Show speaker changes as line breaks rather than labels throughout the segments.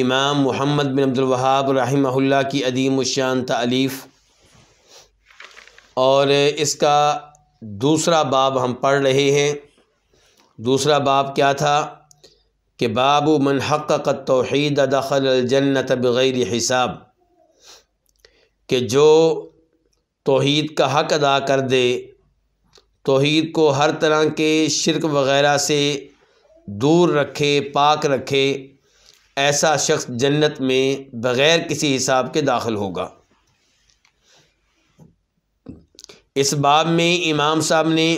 امام محمد بن عبد الوہاب رحمہ اللہ کی عدیم الشان تعلیف اور اس کا دوسرا باب ہم پڑھ رہے ہیں دوسرا باب کیا تھا کہ باب من حقق توحید دخل الجنت بغیر حساب کہ جو توحید کا حق ادا کر دے توحید کو ہر طرح کے شرک وغیرہ سے دور رکھے پاک رکھے ایسا شخص جنت میں بغیر کسی حساب کے داخل ہوگا اس باب میں امام صاحب نے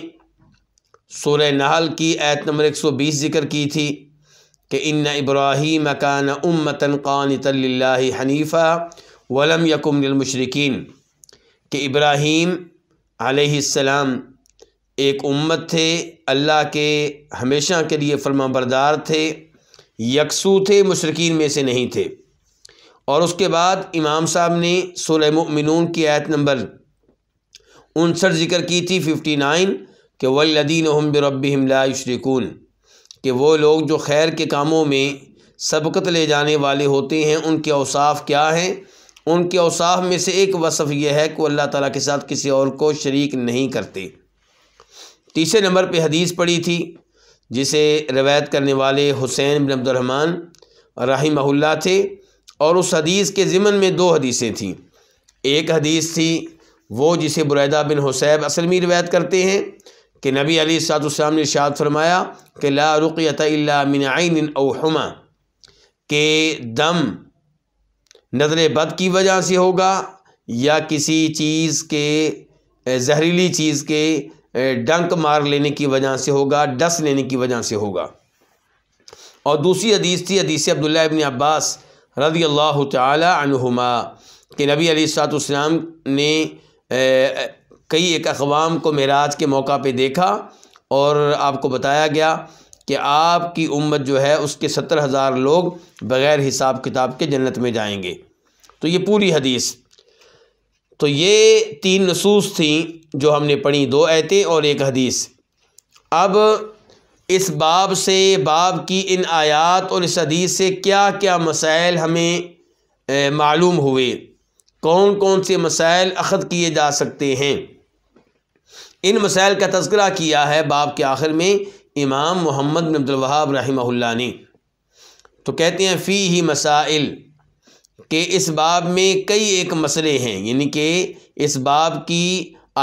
سورہ نحل کی آیت نمبر ایک سو بیس ذکر کی تھی کہ ان ابراہیم کان امتن قانط اللہ حنیفہ ولم یکم المشرقین کہ ابراہیم علیہ السلام ایک امت تھے اللہ کے ہمیشہ کے لیے فرما بردار تھے یکسو تھے مشرقین میں سے نہیں تھے اور اس کے بعد امام صاحب نے سلیمنون کی آیت نمبر انسٹھ ذکر کی تھی ففٹی نائن کہ رب لا شریکون کہ وہ لوگ جو خیر کے کاموں میں سبقت لے جانے والے ہوتے ہیں ان کے اوصاف کیا ہیں ان کے اوصاف میں سے ایک وصف یہ ہے کہ اللہ تعالیٰ کے ساتھ کسی اور کو شریک نہیں کرتے تیسرے نمبر پہ حدیث پڑی تھی جسے روایت کرنے والے حسین بن عبد الرحمن رحمہ اللہ تھے اور اس حدیث کے ضمن میں دو حدیثیں تھیں ایک حدیث تھی وہ جسے برعیدہ بن حسیب اصل میں روایت کرتے ہیں کہ نبی علی سات السلام نے ارشاد فرمایا کہ لا رقیت من عین او حما کہ دم نظر بد کی وجہ سے ہوگا یا کسی چیز کے زہریلی چیز کے ڈنک مار لینے کی وجہ سے ہوگا ڈس لینے کی وجہ سے ہوگا اور دوسری حدیث تھی حدیث عبداللہ ابن عباس رضی اللہ تعالی عنہما کہ نبی علیہ السلاط اسلام نے کئی ایک اقوام کو معراج کے موقع پہ دیکھا اور آپ کو بتایا گیا کہ آپ کی امت جو ہے اس کے ستر ہزار لوگ بغیر حساب کتاب کے جنت میں جائیں گے تو یہ پوری حدیث تو یہ تین نصوص تھیں جو ہم نے پڑھی دو ایتیں اور ایک حدیث اب اس باب سے باب کی ان آیات اور اس حدیث سے کیا کیا مسائل ہمیں معلوم ہوئے کون کون سے مسائل اخذ کیے جا سکتے ہیں ان مسائل کا تذکرہ کیا ہے باب کے آخر میں امام محمد بن عبد الوہاب رحمہ اللہ نے تو کہتے ہیں فی ہی مسائل کہ اس باب میں کئی ایک مسئلے ہیں یعنی کہ اس باب کی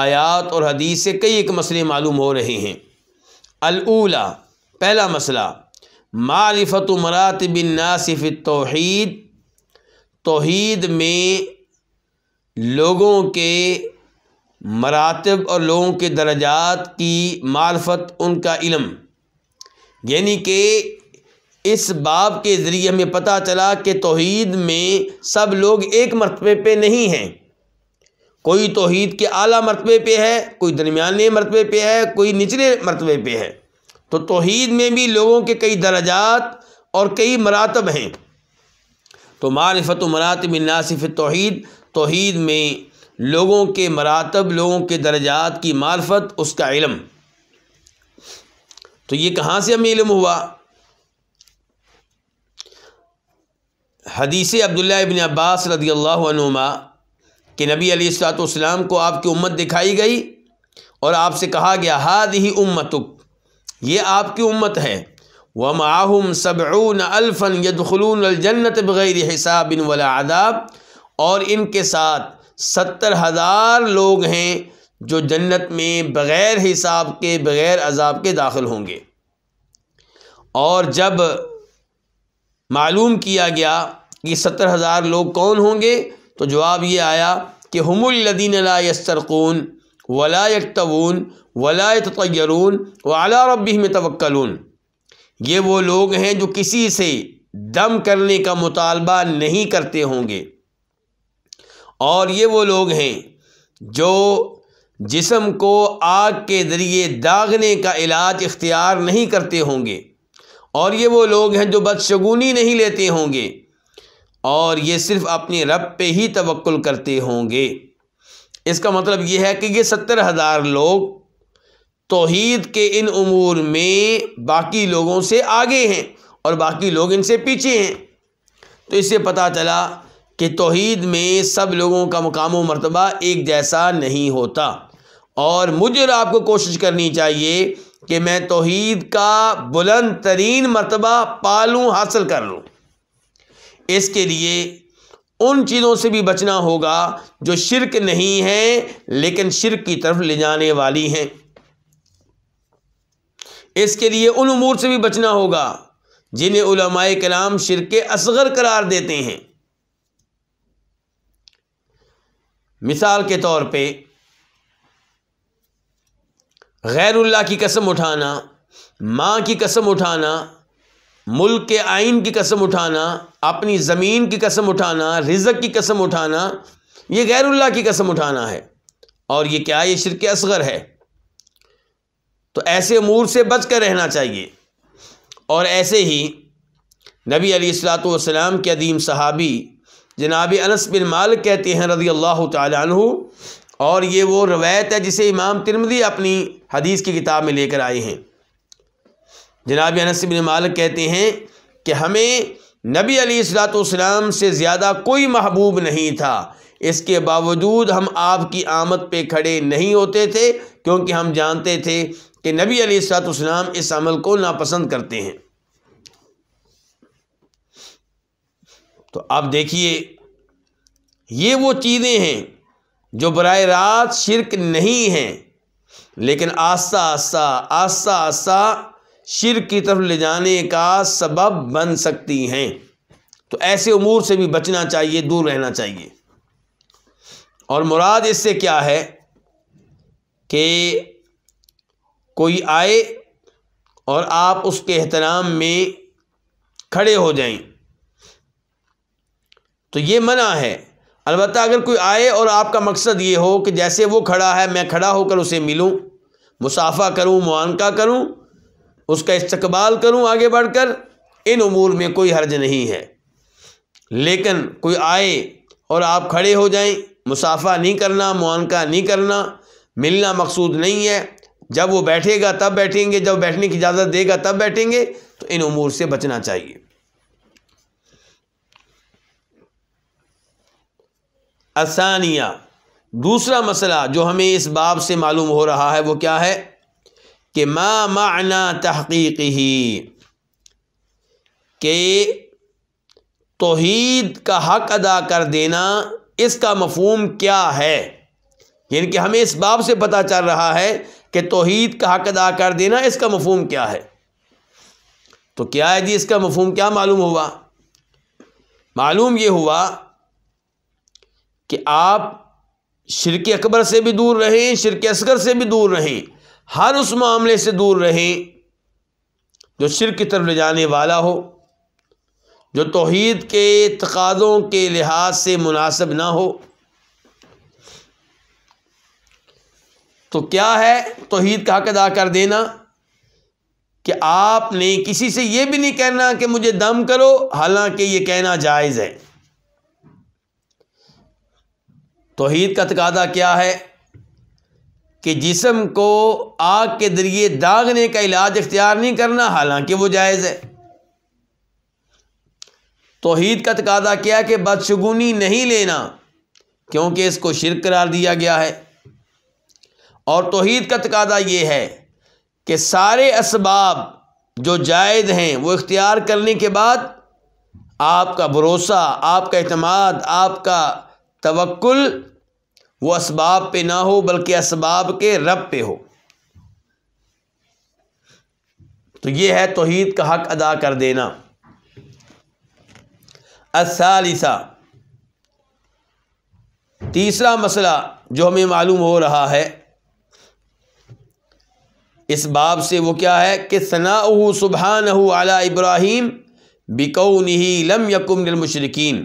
آیات اور حدیث سے کئی ایک مسئلے معلوم ہو رہے ہیں الولہ پہلا مسئلہ معرفت و مرات بن ناصف توحید توحید میں لوگوں کے مراتب اور لوگوں کے درجات کی معرفت ان کا علم یعنی کہ اس باب کے ذریعے ہمیں پتہ چلا کہ توحید میں سب لوگ ایک مرتبے پہ نہیں ہیں کوئی توحید کے اعلیٰ مرتبے پہ ہے کوئی درمیانے مرتبے پہ ہے کوئی نچلے مرتبے پہ ہے تو توحید میں بھی لوگوں کے کئی درجات اور کئی مراتب ہیں تو معرفت و مراتب ناصف توحید توحید میں لوگوں کے مراتب لوگوں کے درجات کی معرفت اس کا علم تو یہ کہاں سے ہمیں علم ہوا حدیث عبداللہ ابن عباس رضی اللہ عنہما کہ نبی علیہ السلاۃ والسلام کو آپ کی امت دکھائی گئی اور آپ سے کہا گیا ہاد ہی امتک یہ آپ کی امت ہے و معاہم صبع الفن یدخلون الجنت بغیر حساب ولا آداب اور ان کے ساتھ ستر ہزار لوگ ہیں جو جنت میں بغیر حساب کے بغیر عذاب کے داخل ہوں گے اور جب معلوم کیا گیا کہ ستر ہزار لوگ کون ہوں گے تو جواب یہ آیا کہ ہم الدین لا یسترقون ولا یکتون ولا و اعلیٰ ربیم توككل یہ وہ لوگ ہیں جو کسی سے دم کرنے کا مطالبہ نہیں کرتے ہوں گے اور یہ وہ لوگ ہیں جو جسم کو آگ کے ذریعے داغنے کا علاج اختیار نہیں کرتے ہوں گے اور یہ وہ لوگ ہیں جو بدشگونی نہیں لیتے ہوں گے اور یہ صرف اپنے رب پہ ہی توکل کرتے ہوں گے اس کا مطلب یہ ہے کہ یہ ستر ہزار لوگ توحید کے ان امور میں باقی لوگوں سے آگے ہیں اور باقی لوگ ان سے پیچھے ہیں تو اس سے پتہ چلا کہ توحید میں سب لوگوں کا مقام و مرتبہ ایک جیسا نہیں ہوتا اور مجھے اور آپ کو کوشش کرنی چاہیے کہ میں توحید کا بلند ترین مرتبہ پالوں حاصل کر لوں اس کے لیے ان چیزوں سے بھی بچنا ہوگا جو شرک نہیں ہے لیکن شرک کی طرف لے جانے والی ہیں اس کے لیے ان امور سے بھی بچنا ہوگا جنہیں علماء کلام شرک اصغر قرار دیتے ہیں مثال کے طور پہ غیر اللہ کی قسم اٹھانا ماں کی قسم اٹھانا ملک کے آئین کی قسم اٹھانا اپنی زمین کی قسم اٹھانا رزق کی قسم اٹھانا یہ غیر اللہ کی قسم اٹھانا ہے اور یہ کیا یہ شرک اصغر ہے تو ایسے امور سے بچ کر رہنا چاہیے اور ایسے ہی نبی علیہ السلاۃ والسلام کے عدیم صحابی جناب انس بن مالک کہتے ہیں رضی اللہ تعالیٰ عنہ اور یہ وہ روایت ہے جسے امام ترمدی اپنی حدیث کی کتاب میں لے کر آئے ہیں جناب انس بن مالک کہتے ہیں کہ ہمیں نبی علی السلاۃ والسلام سے زیادہ کوئی محبوب نہیں تھا اس کے باوجود ہم آپ کی آمد پہ کھڑے نہیں ہوتے تھے کیونکہ ہم جانتے تھے کہ نبی علی السلاۃ والسلام اس عمل کو ناپسند کرتے ہیں تو آپ دیکھیے یہ وہ چیزیں ہیں جو براہ راست شرک نہیں ہیں لیکن آستہ آستہ آستہ آستہ شرک کی طرف لے جانے کا سبب بن سکتی ہیں تو ایسے امور سے بھی بچنا چاہیے دور رہنا چاہیے اور مراد اس سے کیا ہے کہ کوئی آئے اور آپ اس کے احترام میں کھڑے ہو جائیں تو یہ منع ہے البتہ اگر کوئی آئے اور آپ کا مقصد یہ ہو کہ جیسے وہ کھڑا ہے میں کھڑا ہو کر اسے ملوں مسافہ کروں معانقہ کروں اس کا استقبال کروں آگے بڑھ کر ان امور میں کوئی حرج نہیں ہے لیکن کوئی آئے اور آپ کھڑے ہو جائیں مسافہ نہیں کرنا معانقہ نہیں کرنا ملنا مقصود نہیں ہے جب وہ بیٹھے گا تب بیٹھیں گے جب بیٹھنے کی اجازت دے گا تب بیٹھیں گے تو ان امور سے بچنا چاہیے آسانیاں دوسرا مسئلہ جو ہمیں اس باب سے معلوم ہو رہا ہے وہ کیا ہے کہ ما معنی ہی کہ توحید کا حق ادا کر دینا اس کا مفہوم کیا ہے یعنی کہ ہمیں اس باب سے پتہ چل رہا ہے کہ توحید کا حق ادا کر دینا اس کا مفہوم کیا ہے تو کیا ہے جی اس کا مفہوم کیا معلوم ہوا معلوم یہ ہوا کہ آپ شرک اکبر سے بھی دور رہیں شرک اصغر سے بھی دور رہیں ہر اس معاملے سے دور رہیں جو شرک کی طرف لے جانے والا ہو جو توحید کے تقاضوں کے لحاظ سے مناسب نہ ہو تو کیا ہے توحید کا حق ادا کر دینا کہ آپ نے کسی سے یہ بھی نہیں کہنا کہ مجھے دم کرو حالانکہ یہ کہنا جائز ہے توحید کا تقاضا کیا ہے کہ جسم کو آگ کے ذریعے داغنے کا علاج اختیار نہیں کرنا حالانکہ وہ جائز ہے توحید کا تقاضا کیا کہ بدشگونی نہیں لینا کیونکہ اس کو شرک قرار دیا گیا ہے اور توحید کا تقاضا یہ ہے کہ سارے اسباب جو جائز ہیں وہ اختیار کرنے کے بعد آپ کا بھروسہ آپ کا اعتماد آپ کا توکل وہ اسباب پہ نہ ہو بلکہ اسباب کے رب پہ ہو تو یہ ہے توحید کا حق ادا کر دینا الثالثہ تیسرا مسئلہ جو ہمیں معلوم ہو رہا ہے اس باب سے وہ کیا ہے کہ ثنا سبحان علی ابراہیم بکو لم یکم للمشرکین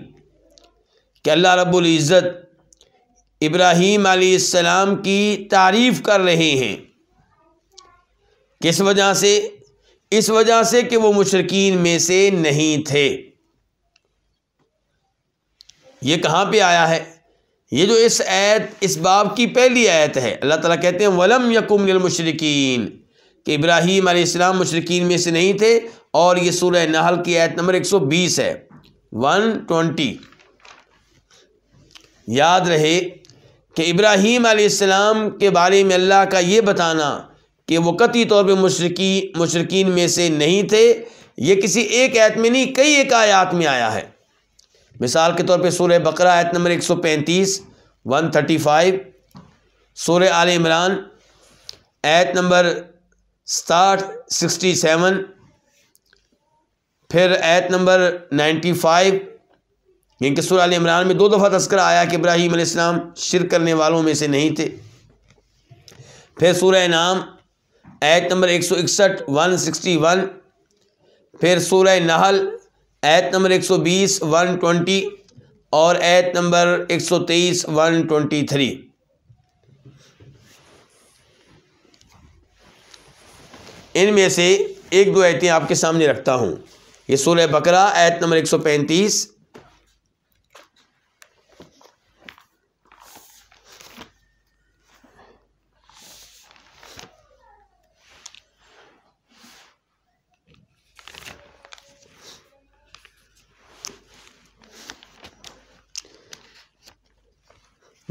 کہ اللہ رب العزت ابراہیم علیہ السلام کی تعریف کر رہے ہیں کس وجہ سے اس وجہ سے کہ وہ مشرقین میں سے نہیں تھے یہ کہاں پہ آیا ہے یہ جو اس ایت اس باب کی پہلی ایت ہے اللہ تعالیٰ کہتے ہیں ولم یقم المشرقین کہ ابراہیم علیہ السلام مشرقین میں سے نہیں تھے اور یہ سورہ نحل کی ایت نمبر ایک سو بیس ہے ون ٹونٹی یاد رہے کہ ابراہیم علیہ السلام کے بارے میں اللہ کا یہ بتانا کہ وہ قطعی طور پہ مشرقی مشرقین میں سے نہیں تھے یہ کسی ایک آیت میں نہیں کئی ایک آیات میں آیا ہے مثال کے طور پہ سورہ بقرہ آیت نمبر ایک سو پینتیس ون تھرٹی فائیو عال عمران آیت نمبر ستاٹ سکسٹی سیون پھر ایت نمبر نائنٹی فائیو یعنی سور عمران میں دو دفعہ تذکرہ آیا کہ ابراہیم علیہ السلام شر کرنے والوں میں سے نہیں تھے پھر سورہ نام ایت نمبر ایک سو اکسٹھ ون سکسٹی ون پھر سورہ نحل ایت نمبر ایک سو بیس ون ٹونٹی اور ایت نمبر ایک سو تیئیس ون ٹونٹی تھری ان میں سے ایک دو ایتیں آپ کے سامنے رکھتا ہوں یہ سورہ بکرا ایت نمبر ایک سو پینتیس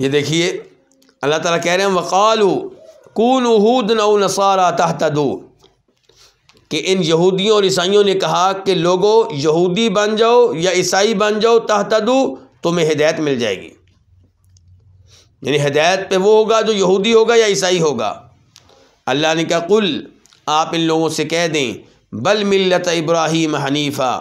یہ دیکھیے اللہ تعالیٰ کہہ رہے ہیں وقال کون نو نسارا دو کہ ان یہودیوں اور عیسائیوں نے کہا کہ لوگوں یہودی بن جاؤ یا عیسائی بن جاؤ تحت دو تمہیں ہدایت مل جائے گی یعنی ہدایت پہ وہ ہوگا جو یہودی ہوگا یا عیسائی ہوگا اللہ نے کہا کل آپ ان لوگوں سے کہہ دیں بل ملت ابراہیم حنیفہ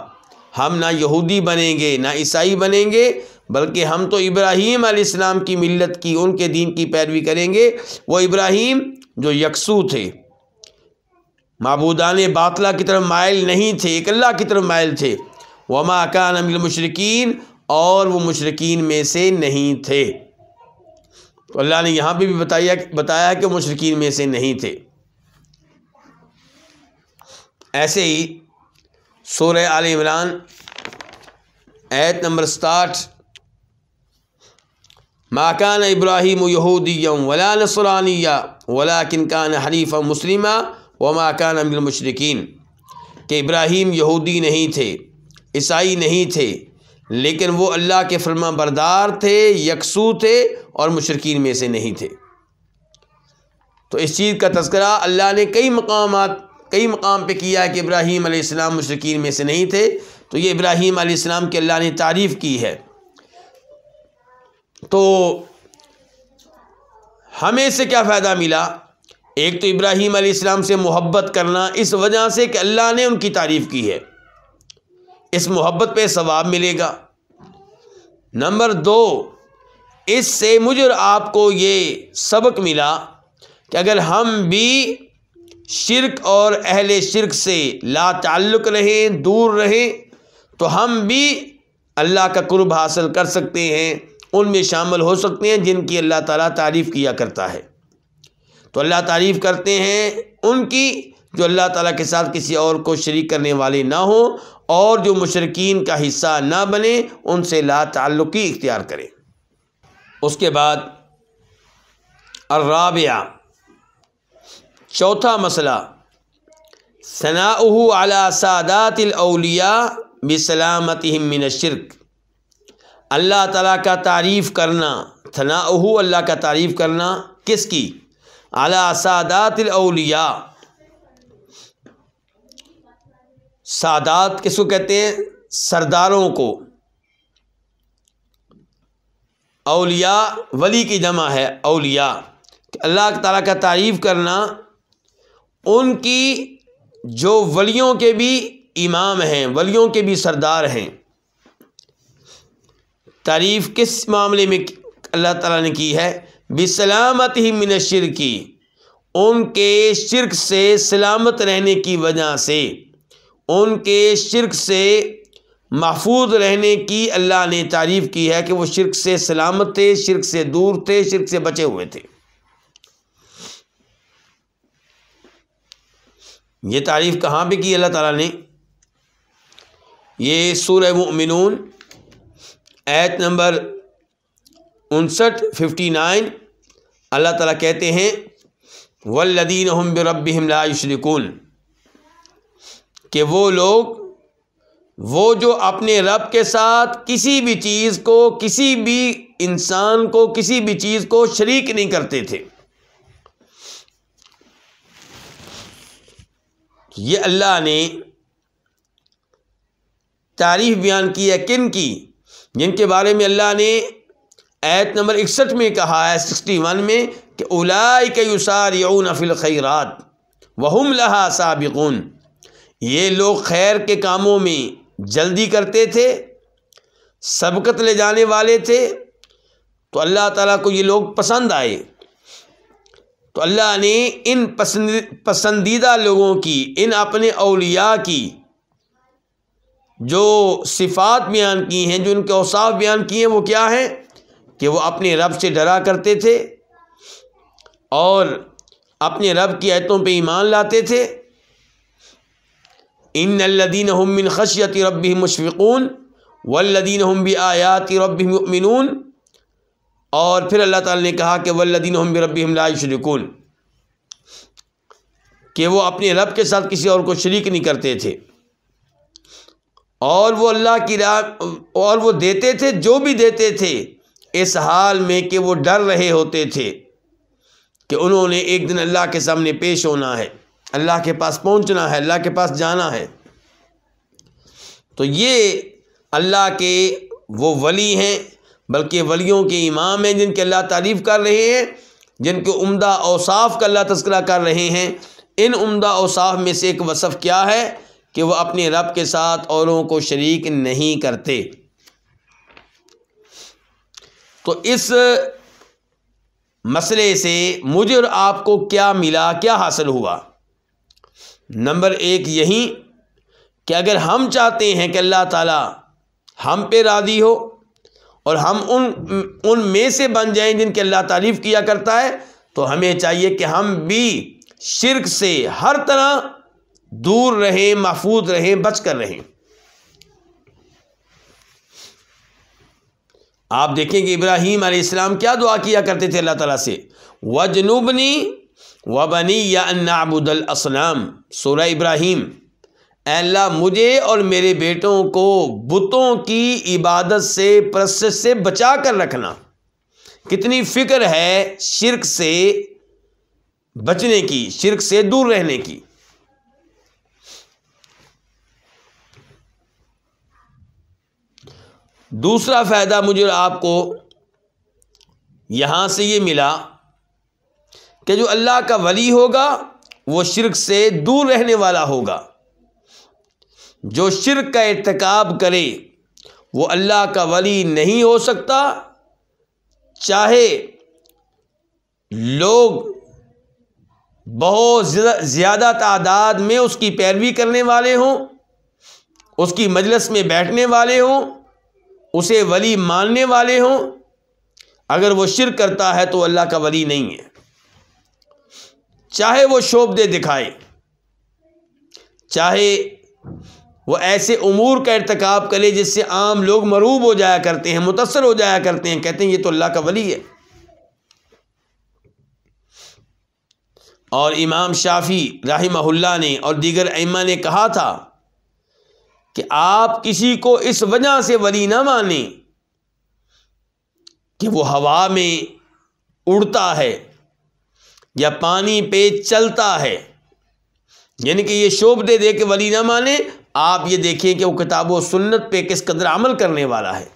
ہم نہ یہودی بنیں گے نہ عیسائی بنیں گے بلکہ ہم تو ابراہیم علیہ السلام کی ملت کی ان کے دین کی پیروی کریں گے وہ ابراہیم جو یکسو تھے معبودان باطلا کی طرف مائل نہیں تھے ایک اللہ کی طرف مائل تھے وہ ماکان امل مشرقین اور وہ مشرقین میں سے نہیں تھے تو اللہ نے یہاں پہ بھی بتایا بتایا کہ وہ مشرقین میں سے نہیں تھے ایسے ہی سورہ عال عمران ایت نمبر ساٹھ ماکان ابراہیم یہودیم ولا ولاء سلانیہ ولا کن کان حریف مسلمہ و ماکان امن مشرقین کہ ابراہیم یہودی نہیں تھے عیسائی نہیں تھے لیکن وہ اللہ کے فرما بردار تھے یکسو تھے اور مشرقین میں سے نہیں تھے تو اس چیز کا تذکرہ اللہ نے کئی مقامات کئی مقام پہ کیا ہے کہ ابراہیم علیہ السلام مشرقین میں سے نہیں تھے تو یہ ابراہیم علیہ السلام کے اللہ نے تعریف کی ہے تو ہمیں سے کیا فائدہ ملا ایک تو ابراہیم علیہ السلام سے محبت کرنا اس وجہ سے کہ اللہ نے ان کی تعریف کی ہے اس محبت پہ ثواب ملے گا نمبر دو اس سے مجھے آپ کو یہ سبق ملا کہ اگر ہم بھی شرک اور اہل شرک سے لا تعلق رہیں دور رہیں تو ہم بھی اللہ کا قرب حاصل کر سکتے ہیں ان میں شامل ہو سکتے ہیں جن کی اللہ تعالیٰ تعریف کیا کرتا ہے تو اللہ تعریف کرتے ہیں ان کی جو اللہ تعالیٰ کے ساتھ کسی اور کو شریک کرنے والے نہ ہوں اور جو مشرقین کا حصہ نہ بنیں ان سے لا تعلقی اختیار کریں اس کے بعد الرابعہ چوتھا مسئلہ ثناء اعلیٰ سادات الاولیاء بسلامتہم من الشرک اللہ تعالیٰ کا تعریف کرنا تھنا اہو اللہ کا تعریف کرنا کس کی اعلیٰ سادات الاولیاء سادات کس کو کہتے ہیں سرداروں کو اولیاء ولی کی جمع ہے اولیاء اللہ تعالیٰ کا تعریف کرنا ان کی جو ولیوں کے بھی امام ہیں ولیوں کے بھی سردار ہیں تعریف کس معاملے میں اللہ تعالیٰ نے کی ہے سلامت ہی من شرکی ان کے شرک سے سلامت رہنے کی وجہ سے ان کے شرک سے محفوظ رہنے کی اللہ نے تعریف کی ہے کہ وہ شرک سے سلامت تھے شرک سے دور تھے شرک سے بچے ہوئے تھے یہ تعریف کہاں پہ کی اللہ تعالیٰ نے یہ سورہ مؤمنون ایت نمبر انسٹھ ففٹی نائن اللہ تعالیٰ کہتے ہیں لا یشرکون کہ وہ لوگ وہ جو اپنے رب کے ساتھ کسی بھی چیز کو کسی بھی انسان کو کسی بھی چیز کو شریک نہیں کرتے تھے یہ اللہ نے تعریف بیان کی ہے کن کی جن کے بارے میں اللہ نے ایت نمبر اکسٹھ میں کہا ہے سکسٹی ون میں کہ اولا کے فی یون افل خیرات سابقون یہ لوگ خیر کے کاموں میں جلدی کرتے تھے سبقت لے جانے والے تھے تو اللہ تعالیٰ کو یہ لوگ پسند آئے تو اللہ نے ان پسند پسندیدہ لوگوں کی ان اپنے اولیاء کی جو صفات بیان کی ہیں جو ان کے اوصاف بیان کیے ہیں وہ کیا ہیں کہ وہ اپنے رب سے ڈرا کرتے تھے اور اپنے رب کی آیتوں پہ ایمان لاتے تھے ان الدین من خشیت رب مشفقون ولدین رب منون اور پھر اللہ تعالی نے کہا کہ لا لشرقون کہ وہ اپنے رب کے ساتھ کسی اور کو شریک نہیں کرتے تھے اور وہ اللہ کی راہ اور وہ دیتے تھے جو بھی دیتے تھے اس حال میں کہ وہ ڈر رہے ہوتے تھے کہ انہوں نے ایک دن اللہ کے سامنے پیش ہونا ہے اللہ کے پاس پہنچنا ہے اللہ کے پاس جانا ہے تو یہ اللہ کے وہ ولی ہیں بلکہ ولیوں کے امام ہیں جن کی اللہ تعریف کر رہے ہیں جن کے عمدہ اوصاف کا اللہ تذکرہ کر رہے ہیں ان عمدہ اوصاف میں سے ایک وصف کیا ہے کہ وہ اپنے رب کے ساتھ اوروں کو شریک نہیں کرتے تو اس مسئلے سے مجھے اور آپ کو کیا ملا کیا حاصل ہوا نمبر ایک یہی کہ اگر ہم چاہتے ہیں کہ اللہ تعالیٰ ہم پہ راضی ہو اور ہم ان ان میں سے بن جائیں جن کی اللہ تعریف کیا کرتا ہے تو ہمیں چاہیے کہ ہم بھی شرک سے ہر طرح دور رہیں محفوظ رہیں بچ کر رہیں آپ دیکھیں کہ ابراہیم علیہ السلام کیا دعا کیا کرتے تھے اللہ تعالیٰ سے وجنوبنی و بنی یا یا الاسلام سورہ ابراہیم اے اللہ مجھے اور میرے بیٹوں کو بتوں کی عبادت سے پرست سے بچا کر رکھنا کتنی فکر ہے شرک سے بچنے کی شرک سے دور رہنے کی دوسرا فائدہ مجھے آپ کو یہاں سے یہ ملا کہ جو اللہ کا ولی ہوگا وہ شرک سے دور رہنے والا ہوگا جو شرک کا ارتکاب کرے وہ اللہ کا ولی نہیں ہو سکتا چاہے لوگ بہت زیادہ تعداد میں اس کی پیروی کرنے والے ہوں اس کی مجلس میں بیٹھنے والے ہوں اسے ولی ماننے والے ہوں اگر وہ شرک کرتا ہے تو اللہ کا ولی نہیں ہے چاہے وہ شوب دے دکھائے چاہے وہ ایسے امور کا ارتکاب کرے جس سے عام لوگ مروب ہو جایا کرتے ہیں متاثر ہو جایا کرتے ہیں کہتے ہیں یہ تو اللہ کا ولی ہے اور امام شافی رحمہ اللہ نے اور دیگر ایما نے کہا تھا کہ آپ کسی کو اس وجہ سے ولی نہ مانیں کہ وہ ہوا میں اڑتا ہے یا پانی پہ چلتا ہے یعنی کہ یہ شوب دے دے کے ولی نہ مانیں آپ یہ دیکھیں کہ وہ کتاب و سنت پہ کس قدر عمل کرنے والا ہے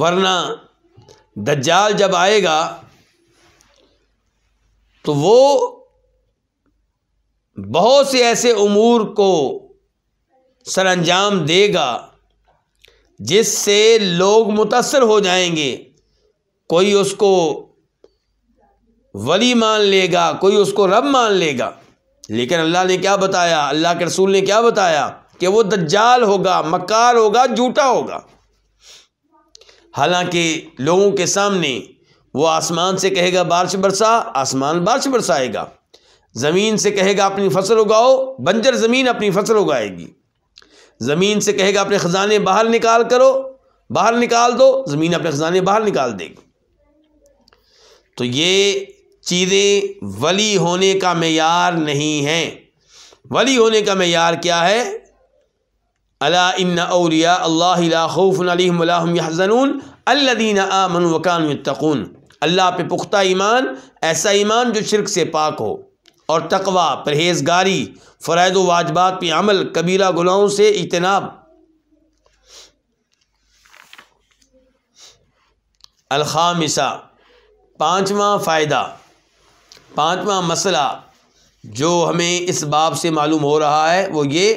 ورنہ دجال جب آئے گا تو وہ بہت سے ایسے امور کو سر انجام دے گا جس سے لوگ متاثر ہو جائیں گے کوئی اس کو ولی مان لے گا کوئی اس کو رب مان لے گا لیکن اللہ نے کیا بتایا اللہ کے رسول نے کیا بتایا کہ وہ دجال ہوگا مکار ہوگا جھوٹا ہوگا حالانکہ لوگوں کے سامنے وہ آسمان سے کہے گا بارش برسا آسمان بارش برسائے گا زمین سے کہے گا اپنی فصل اگاؤ بنجر زمین اپنی فصل اگائے گی زمین سے کہے گا اپنے خزانے باہر نکال کرو باہر نکال دو زمین اپنے خزانے باہر نکال دے گی تو یہ چیزیں ولی ہونے کا معیار نہیں ہیں ولی ہونے کا معیار کیا ہے اللہ ان اولیا اللہ خوف علیہ الحضن اللہدین آمن وقان التقن اللہ پہ پختہ ایمان ایسا ایمان جو شرک سے پاک ہو اور تقوا پرہیزگاری فرائد و واجبات پہ عمل کبیرہ گناہوں سے اجتناب الخامسا پانچواں فائدہ پانچواں مسئلہ جو ہمیں اس باب سے معلوم ہو رہا ہے وہ یہ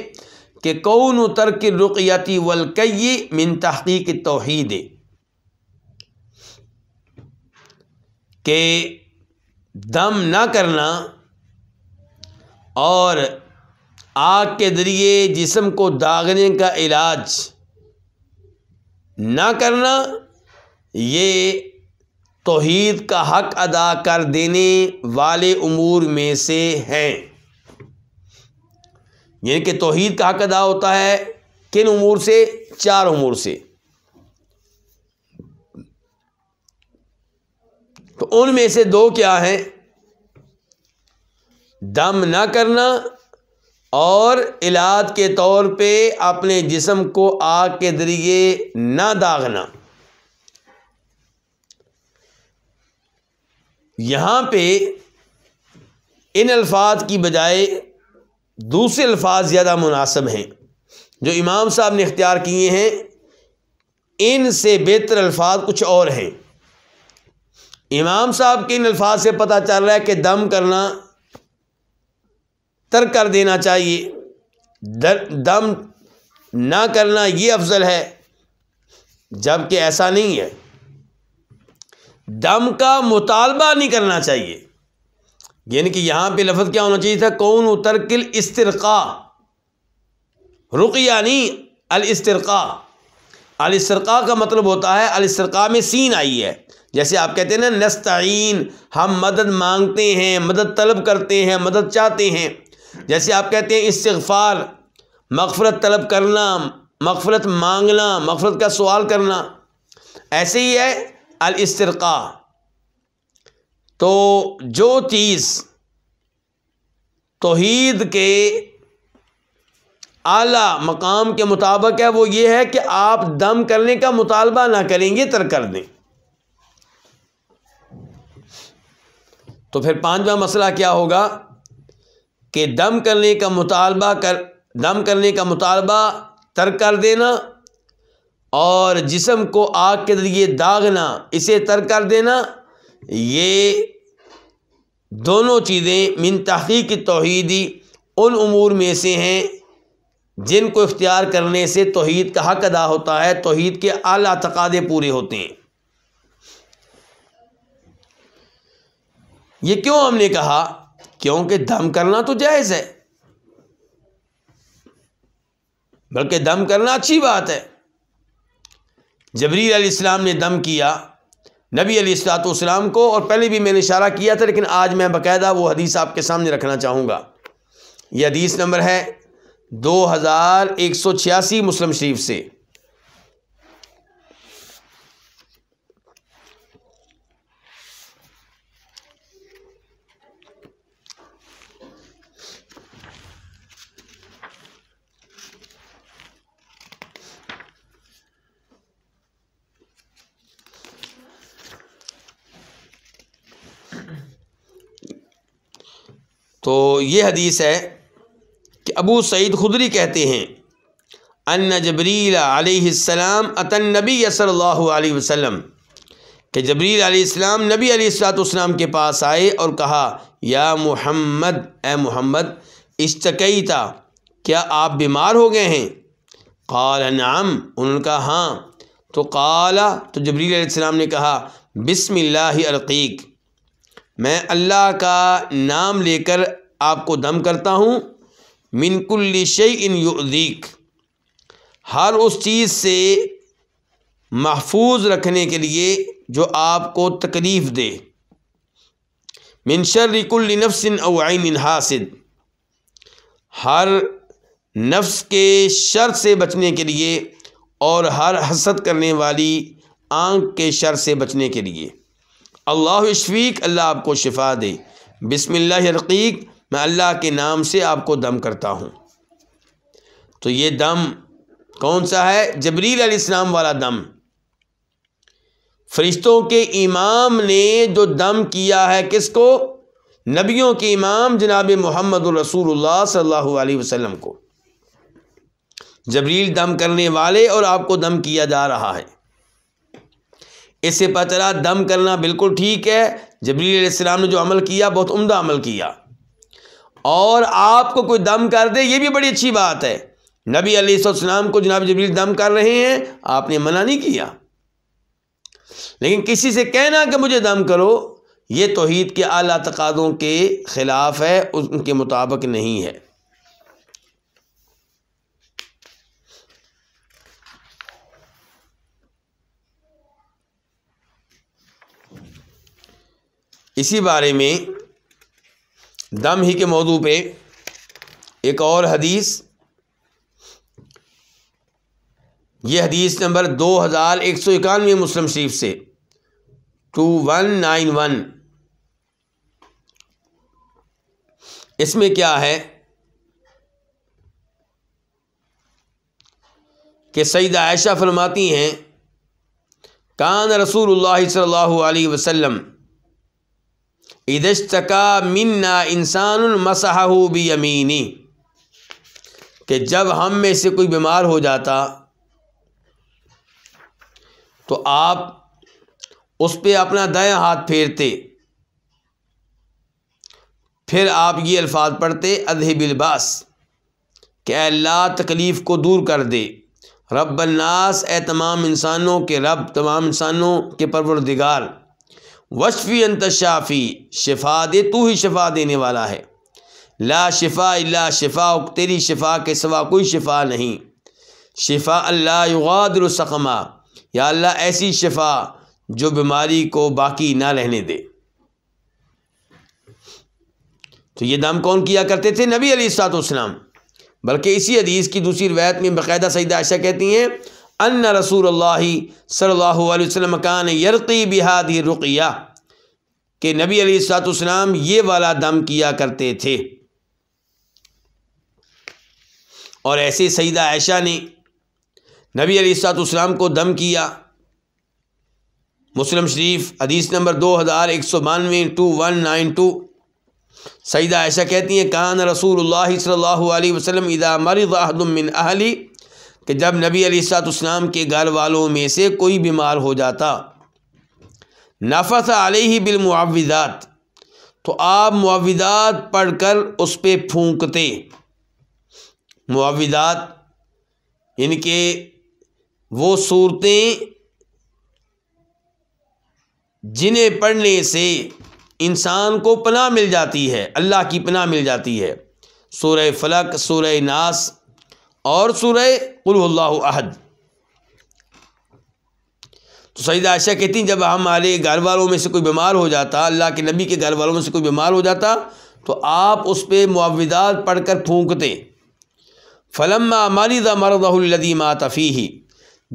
کہ کون و ترک رقیتی ولقئی من تحقیق توحید کہ دم نہ کرنا اور آگ کے ذریعے جسم کو داغنے کا علاج نہ کرنا یہ توحید کا حق ادا کر دینے والے امور میں سے ہیں یعنی کہ توحید کا حق ادا ہوتا ہے کن امور سے چار امور سے تو ان میں سے دو کیا ہیں دم نہ کرنا اور علاج کے طور پہ اپنے جسم کو آگ کے ذریعے نہ داغنا یہاں پہ ان الفاظ کی بجائے دوسرے الفاظ زیادہ مناسب ہیں جو امام صاحب نے اختیار کیے ہیں ان سے بہتر الفاظ کچھ اور ہیں امام صاحب کے ان الفاظ سے پتہ چل رہا ہے کہ دم کرنا ترک کر دینا چاہیے دم نہ کرنا یہ افضل ہے جب کہ ایسا نہیں ہے دم کا مطالبہ نہیں کرنا چاہیے یعنی کہ یہاں پہ لفظ کیا ہونا چاہیے تھا کون و ترکل استرقا رق یعنی الاسترقا الاسترقا کا مطلب ہوتا ہے الاسترقا میں سین آئی ہے جیسے آپ کہتے ہیں نا نستعین ہم مدد مانگتے ہیں مدد طلب کرتے ہیں مدد چاہتے ہیں جیسے آپ کہتے ہیں استغفار مغفرت طلب کرنا مغفرت مانگنا مغفرت کا سوال کرنا ایسے ہی ہے الاسترقا تو جو چیز توحید کے اعلیٰ مقام کے مطابق ہے وہ یہ ہے کہ آپ دم کرنے کا مطالبہ نہ کریں گے تر کر دیں تو پھر پانچواں مسئلہ کیا ہوگا کہ دم کرنے کا مطالبہ کر دم کرنے کا مطالبہ ترک کر دینا اور جسم کو آگ کے ذریعے داغنا اسے ترک کر دینا یہ دونوں چیزیں من کی توحیدی ان امور میں سے ہیں جن کو اختیار کرنے سے توحید کا حق ادا ہوتا ہے توحید کے اعلیٰ تقادے پورے ہوتے ہیں یہ کیوں ہم نے کہا کیونکہ دم کرنا تو جائز ہے بلکہ دم کرنا اچھی بات ہے جبریل علیہ السلام نے دم کیا نبی علیہ السلاۃ والسلام کو اور پہلے بھی میں نے اشارہ کیا تھا لیکن آج میں باقاعدہ وہ حدیث آپ کے سامنے رکھنا چاہوں گا یہ حدیث نمبر ہے دو ہزار ایک سو چھیاسی مسلم شریف سے تو یہ حدیث ہے کہ ابو سعید خدری کہتے ہیں ان جبریل علیہ السلام عطن نبی صلی اللہ علیہ وسلم کہ جبریل علیہ السلام نبی علیہ السلاۃ والسلام کے پاس آئے اور کہا یا محمد اے محمد اشتقیتا کیا آپ بیمار ہو گئے ہیں قال انہوں ان کا ہاں تو قالا تو جبریل علیہ السلام نے کہا بسم اللہ عرقیق میں اللہ کا نام لے کر آپ کو دم کرتا ہوں شعی ان اندیک ہر اس چیز سے محفوظ رکھنے کے لیے جو آپ کو تکلیف دے منشرِ حاصد ہر نفس کے شر سے بچنے کے لیے اور ہر حسد کرنے والی آنکھ کے شر سے بچنے کے لیے اللہ شفیق اللہ آپ کو شفا دے بسم اللہ رقیق میں اللہ کے نام سے آپ کو دم کرتا ہوں تو یہ دم کون سا ہے جبریل علیہ السلام والا دم فرشتوں کے امام نے جو دم کیا ہے کس کو نبیوں کے امام جناب محمد الرسول اللہ صلی اللہ علیہ وسلم کو جبریل دم کرنے والے اور آپ کو دم کیا جا رہا ہے اس سے پتہ چلا دم کرنا بالکل ٹھیک ہے جبری علیہ السلام نے جو عمل کیا بہت عمدہ عمل کیا اور آپ کو کوئی دم کر دے یہ بھی بڑی اچھی بات ہے نبی علیہ السلام کو جناب جبریل دم کر رہے ہیں آپ نے منع نہیں کیا لیکن کسی سے کہنا کہ مجھے دم کرو یہ توحید کے اعلیٰ تقاضوں کے خلاف ہے ان کے مطابق نہیں ہے اسی بارے میں دم ہی کے موضوع پہ ایک اور حدیث یہ حدیث نمبر دو ہزار ایک سو اکانوے مسلم شریف سے ٹو ون نائن ون اس میں کیا ہے کہ سیدہ عائشہ فرماتی ہیں کان رسول اللہ صلی اللہ علیہ وسلم ادشتکا منا انسان المسحو بھی امینی کہ جب ہم میں سے کوئی بیمار ہو جاتا تو آپ اس پہ اپنا دائیں ہاتھ پھیرتے پھر آپ یہ الفاظ پڑھتے ادہب الباس کہ اے اللہ تکلیف کو دور کر دے رب الناس اے تمام انسانوں کے رب تمام انسانوں کے پروردگار وشفی انت شافی شفا دے تو ہی شفا دینے والا ہے لا شفا اللہ شفا تیری شفا کے سوا کوئی شفا نہیں شفا اللہ یغادر سقما یا اللہ ایسی شفا جو بیماری کو باقی نہ رہنے دے تو یہ دم کون کیا کرتے تھے نبی علی سات اسلام بلکہ اسی حدیث کی دوسری روایت میں باقاعدہ سعید عائشہ کہتی ہیں ان رسول اللہ صلی اللہ علیہ وسلم کان یرقی بحادی رقیہ کہ نبی علیہ السلات والسلام یہ والا دم کیا کرتے تھے اور ایسے سیدہ عائشہ نے نبی علی السلات والسلام کو دم کیا مسلم شریف حدیث نمبر دو ہزار ایک سو بانوے two one nine two Saeeda Aisha کہتی ہیں کان رسول اللہ صلی اللہ علیہ وسلم ادا احد من اہلی کہ جب نبی علی اسلام کے گھر والوں میں سے کوئی بیمار ہو جاتا نفت علیہ بالمعوضات تو آپ معوضات پڑھ کر اس پہ پھونکتے معوضات ان یعنی کے وہ صورتیں جنہیں پڑھنے سے انسان کو پناہ مل جاتی ہے اللہ کی پناہ مل جاتی ہے سورہ فلک سورہ ناس اور سورہ قل اللہ عہد تو سعید عائشہ کہتی ہیں جب ہمارے گھر والوں میں سے کوئی بیمار ہو جاتا اللہ کے نبی کے گھر والوں میں سے کوئی بیمار ہو جاتا تو آپ اس پہ معوضات پڑھ کر پھونکتے فلم دمرہ اللہ الدی ماتفی ہی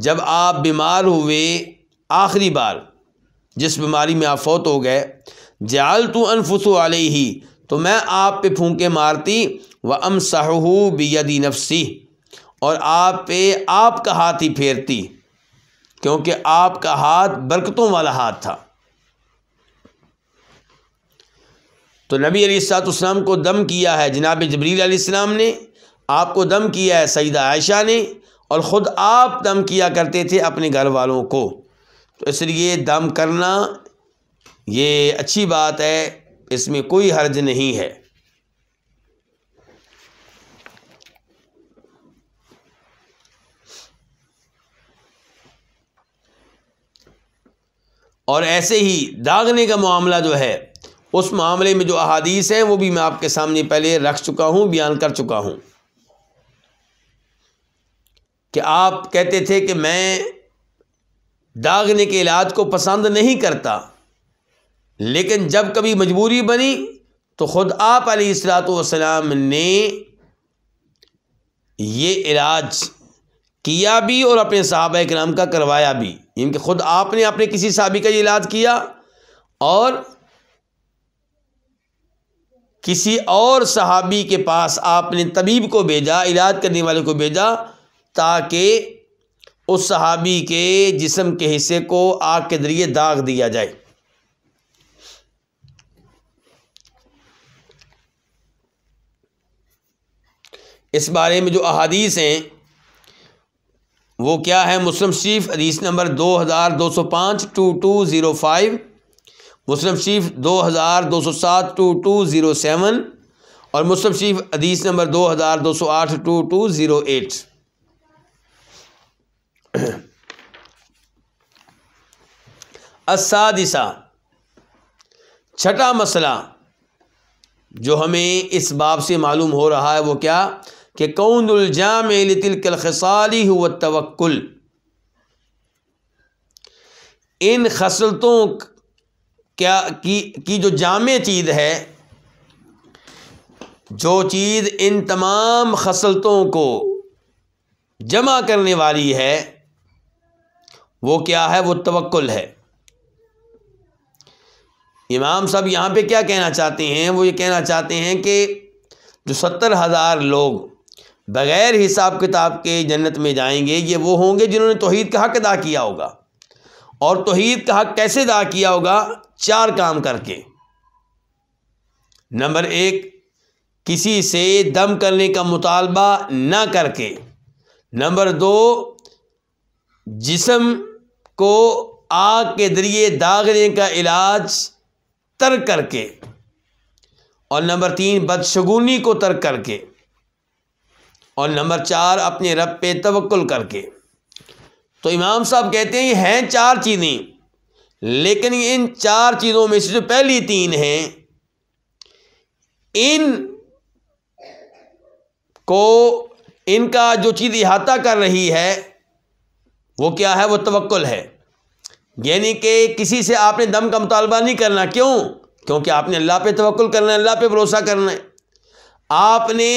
جب آپ بیمار ہوئے آخری بار جس بیماری میں آپ فوت ہو گئے جال تو انفسو علیہ ہی تو میں آپ پہ پھونکے مارتی و ام بیدی نفسی اور آپ پہ آپ کا ہاتھ ہی پھیرتی کیونکہ آپ کا ہاتھ برکتوں والا ہاتھ تھا تو نبی علیہ السلاط اسلام کو دم کیا ہے جناب جبریل علیہ السلام نے آپ کو دم کیا ہے سعیدہ عائشہ نے اور خود آپ دم کیا کرتے تھے اپنے گھر والوں کو تو اس لیے دم کرنا یہ اچھی بات ہے اس میں کوئی حرج نہیں ہے اور ایسے ہی داغنے کا معاملہ جو ہے اس معاملے میں جو احادیث ہیں وہ بھی میں آپ کے سامنے پہلے رکھ چکا ہوں بیان کر چکا ہوں کہ آپ کہتے تھے کہ میں داغنے کے علاج کو پسند نہیں کرتا لیکن جب کبھی مجبوری بنی تو خود آپ علیہ السلاۃ والسلام نے یہ علاج کیا بھی اور اپنے صحابہ کرام کا کروایا بھی یعنی کہ خود آپ نے اپنے کسی صحابی کا یہ علاج کیا اور کسی اور صحابی کے پاس آپ نے طبیب کو بھیجا علاج کرنے والے کو بھیجا تاکہ اس صحابی کے جسم کے حصے کو آگ کے ذریعے داغ دیا جائے اس بارے میں جو احادیث ہیں وہ کیا ہے مسلم شریف حدیث نمبر دو ہزار دو سو پانچ two two zero five Muslim Sharif دو ہزار دو سو سات ٹو ٹو زیرو سیون اور مسلم شریف حدیث نمبر دو ہزار دو سو آٹھ ٹو ٹو زیرو ایٹ اسادسا چھٹا مسئلہ جو ہمیں اس باب سے معلوم ہو رہا ہے وہ کیا کہ کون الجام تلکل خالی ہو توکل ان خصلتوں کیا کی, جو جامع چیز ہے جو چیز ان تمام خصلتوں کو جمع کرنے والی ہے وہ کیا ہے وہ توکل ہے امام صاحب یہاں پہ کیا کہنا چاہتے ہیں وہ یہ کہنا چاہتے ہیں کہ جو ستر ہزار لوگ بغیر حساب کتاب کے جنت میں جائیں گے یہ وہ ہوں گے جنہوں نے توحید کا حق ادا کیا ہوگا اور توحید کا حق کیسے ادا کیا ہوگا چار کام کر کے نمبر ایک کسی سے دم کرنے کا مطالبہ نہ کر کے نمبر دو جسم کو آگ کے ذریعے داغنے کا علاج ترک کر کے اور نمبر تین بدشگونی کو ترک کر کے اور نمبر چار اپنے رب پہ توکل کر کے تو امام صاحب کہتے ہیں یہ ہیں چار چیزیں لیکن ان چار چیزوں میں سے جو پہلی تین ہیں ان کو ان کا جو چیز احاطہ کر رہی ہے وہ کیا ہے وہ توکل ہے یعنی کہ کسی سے آپ نے دم کا مطالبہ نہیں کرنا کیوں کیونکہ آپ نے اللہ پہ توکل کرنا ہے اللہ پہ بھروسہ کرنا ہے آپ نے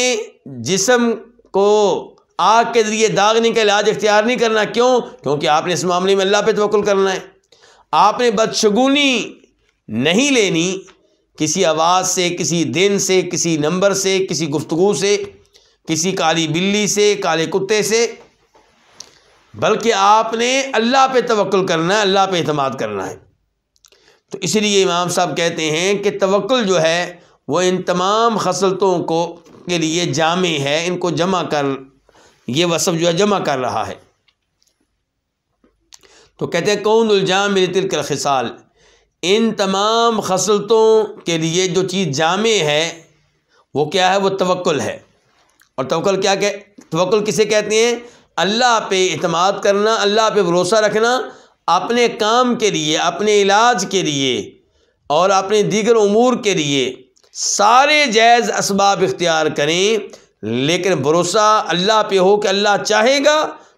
جسم کو آگ کے ذریعے داغنے کا علاج اختیار نہیں کرنا کیوں کیونکہ آپ نے اس معاملے میں اللہ پہ توقل کرنا ہے آپ نے بدشگونی نہیں لینی کسی آواز سے کسی دن سے کسی نمبر سے کسی گفتگو سے کسی کالی بلی سے کالے کتے سے بلکہ آپ نے اللہ پہ توکل کرنا ہے اللہ پہ اعتماد کرنا ہے تو اسی لیے امام صاحب کہتے ہیں کہ توکل جو ہے وہ ان تمام خصلتوں کو کے لیے جامع ہے ان کو جمع کر یہ وصف جو ہے جمع کر رہا ہے تو کہتے ہیں کون الجام ان تمام خصلتوں کے لیے جو چیز جامع ہے وہ کیا ہے وہ توکل ہے اور توکل توکل کیا کہ کسے کہتے ہیں اللہ پہ اعتماد کرنا اللہ پہ بھروسہ رکھنا اپنے کام کے لیے اپنے علاج کے لیے اور اپنے دیگر امور کے لیے سارے جائز اسباب اختیار کریں لیکن بھروسہ اللہ پہ ہو کہ اللہ چاہے گا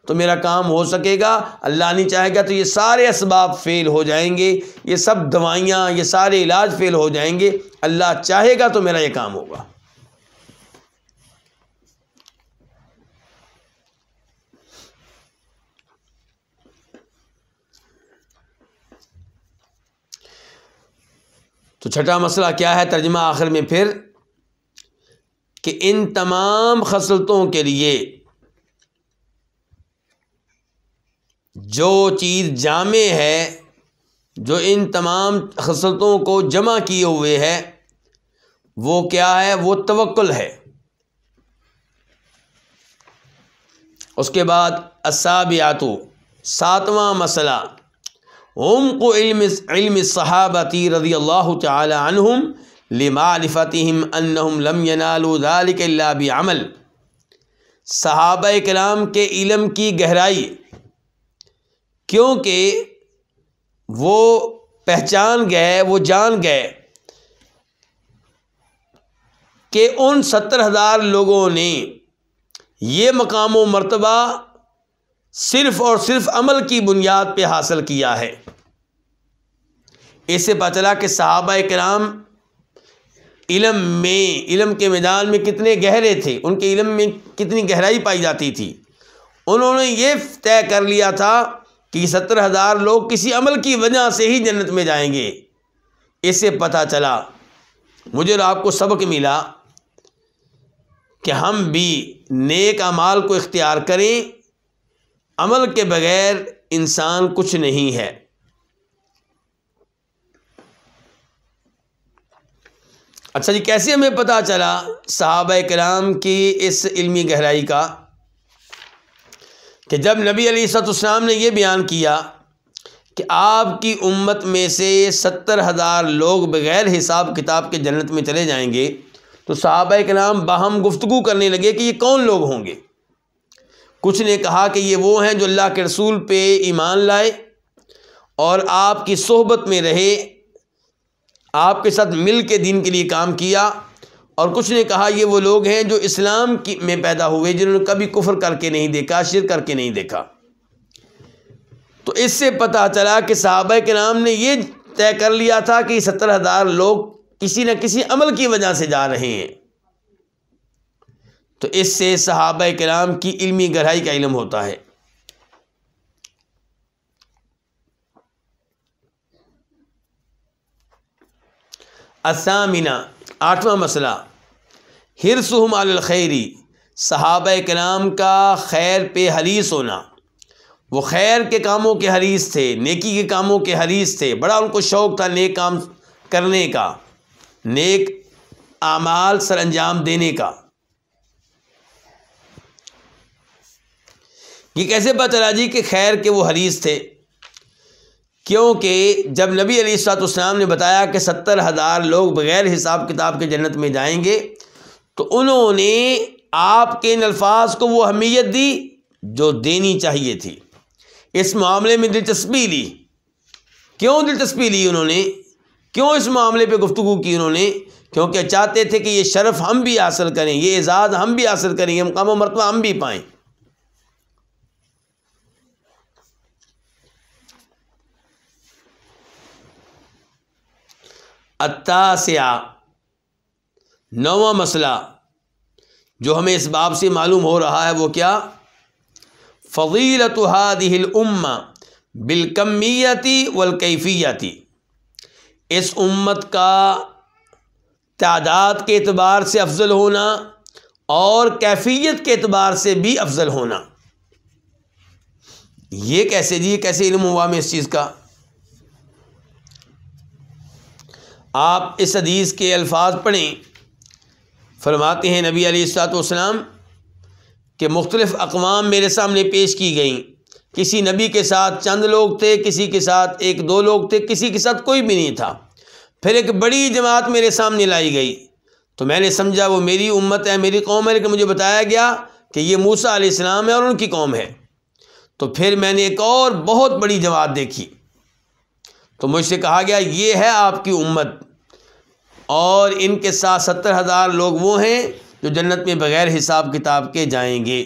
تو میرا کام ہو سکے گا اللہ نہیں چاہے گا تو یہ سارے اسباب فیل ہو جائیں گے یہ سب دوائیاں یہ سارے علاج فیل ہو جائیں گے اللہ چاہے گا تو میرا یہ کام ہوگا تو چھٹا مسئلہ کیا ہے ترجمہ آخر میں پھر کہ ان تمام خصلتوں کے لیے جو چیز جامع ہے جو ان تمام خصلتوں کو جمع کیے ہوئے ہے وہ کیا ہے وہ توکل ہے اس کے بعد اسابیاتو ساتواں مسئلہ عمق کو علم صحابتی رضی اللہ تعالی عنہم انہم لم ذلک الا عمل صحابہ کلام کے علم کی گہرائی کیونکہ وہ پہچان گئے وہ جان گئے کہ ان ستر ہزار لوگوں نے یہ مقام و مرتبہ صرف اور صرف عمل کی بنیاد پہ حاصل کیا ہے اسے پتہ چلا کہ صحابہ کرام علم میں علم کے میدان میں کتنے گہرے تھے ان کے علم میں کتنی گہرائی پائی جاتی تھی انہوں نے یہ طے کر لیا تھا کہ ستر ہزار لوگ کسی عمل کی وجہ سے ہی جنت میں جائیں گے اسے پتہ چلا مجھے آپ کو سبق ملا کہ ہم بھی نیک امال کو اختیار کریں عمل کے بغیر انسان کچھ نہیں ہے اچھا جی کیسے ہمیں پتہ چلا صحابہ کرام کی اس علمی گہرائی کا کہ جب نبی علی صد اسلام نے یہ بیان کیا کہ آپ کی امت میں سے ستر ہزار لوگ بغیر حساب کتاب کے جنت میں چلے جائیں گے تو صحابہ کرام باہم گفتگو کرنے لگے کہ یہ کون لوگ ہوں گے کچھ نے کہا کہ یہ وہ ہیں جو اللہ کے رسول پہ ایمان لائے اور آپ کی صحبت میں رہے آپ کے ساتھ مل کے دین کے لیے کام کیا اور کچھ نے کہا یہ وہ لوگ ہیں جو اسلام کی میں پیدا ہوئے جنہوں نے کبھی کفر کر کے نہیں دیکھا شر کر کے نہیں دیکھا تو اس سے پتہ چلا کہ صحابہ کے نام نے یہ طے کر لیا تھا کہ ستر ہزار لوگ کسی نہ کسی عمل کی وجہ سے جا رہے ہیں تو اس سے صحابہ کرام کی علمی گہرائی کا علم ہوتا ہے اسامینہ آٹھواں مسئلہ ہرسم الخیری صحابہ کرام کا خیر پہ حریث ہونا وہ خیر کے کاموں کے حریث تھے نیکی کے کاموں کے حریث تھے بڑا ان کو شوق تھا نیک کام کرنے کا نیک اعمال سر انجام دینے کا یہ کیسے پتہ چلا جی کہ خیر کے وہ حریث تھے کیونکہ جب نبی علیہ اسلام نے بتایا کہ ستر ہزار لوگ بغیر حساب کتاب کے جنت میں جائیں گے تو انہوں نے آپ کے ان الفاظ کو وہ اہمیت دی جو دینی چاہیے تھی اس معاملے میں دلچسپی لی کیوں دلچسپی لی انہوں نے کیوں اس معاملے پہ گفتگو کی انہوں نے کیونکہ چاہتے تھے کہ یہ شرف ہم بھی حاصل کریں یہ اعزاز ہم بھی حاصل کریں یہ مقام و مرتبہ ہم بھی پائیں عطاسیہ نواں مسئلہ جو ہمیں اس باب سے معلوم ہو رہا ہے وہ کیا فضیلت هذه الامہ بالکمیتی والکیفیتی اس امت کا تعداد کے اعتبار سے افضل ہونا اور کیفیت کے اعتبار سے بھی افضل ہونا یہ کیسے جی کیسے علم ہوا میں اس چیز کا آپ اس حدیث کے الفاظ پڑھیں فرماتے ہیں نبی علیہ السلاۃ والسلام کہ مختلف اقوام میرے سامنے پیش کی گئیں کسی نبی کے ساتھ چند لوگ تھے کسی کے ساتھ ایک دو لوگ تھے کسی کے ساتھ کوئی بھی نہیں تھا پھر ایک بڑی جماعت میرے سامنے لائی گئی تو میں نے سمجھا وہ میری امت ہے میری قوم ہے لیکن مجھے بتایا گیا کہ یہ موسا علیہ السلام ہے اور ان کی قوم ہے تو پھر میں نے ایک اور بہت بڑی جماعت دیکھی تو مجھ سے کہا گیا یہ ہے آپ کی امت اور ان کے ساتھ ستر ہزار لوگ وہ ہیں جو جنت میں بغیر حساب کتاب کے جائیں گے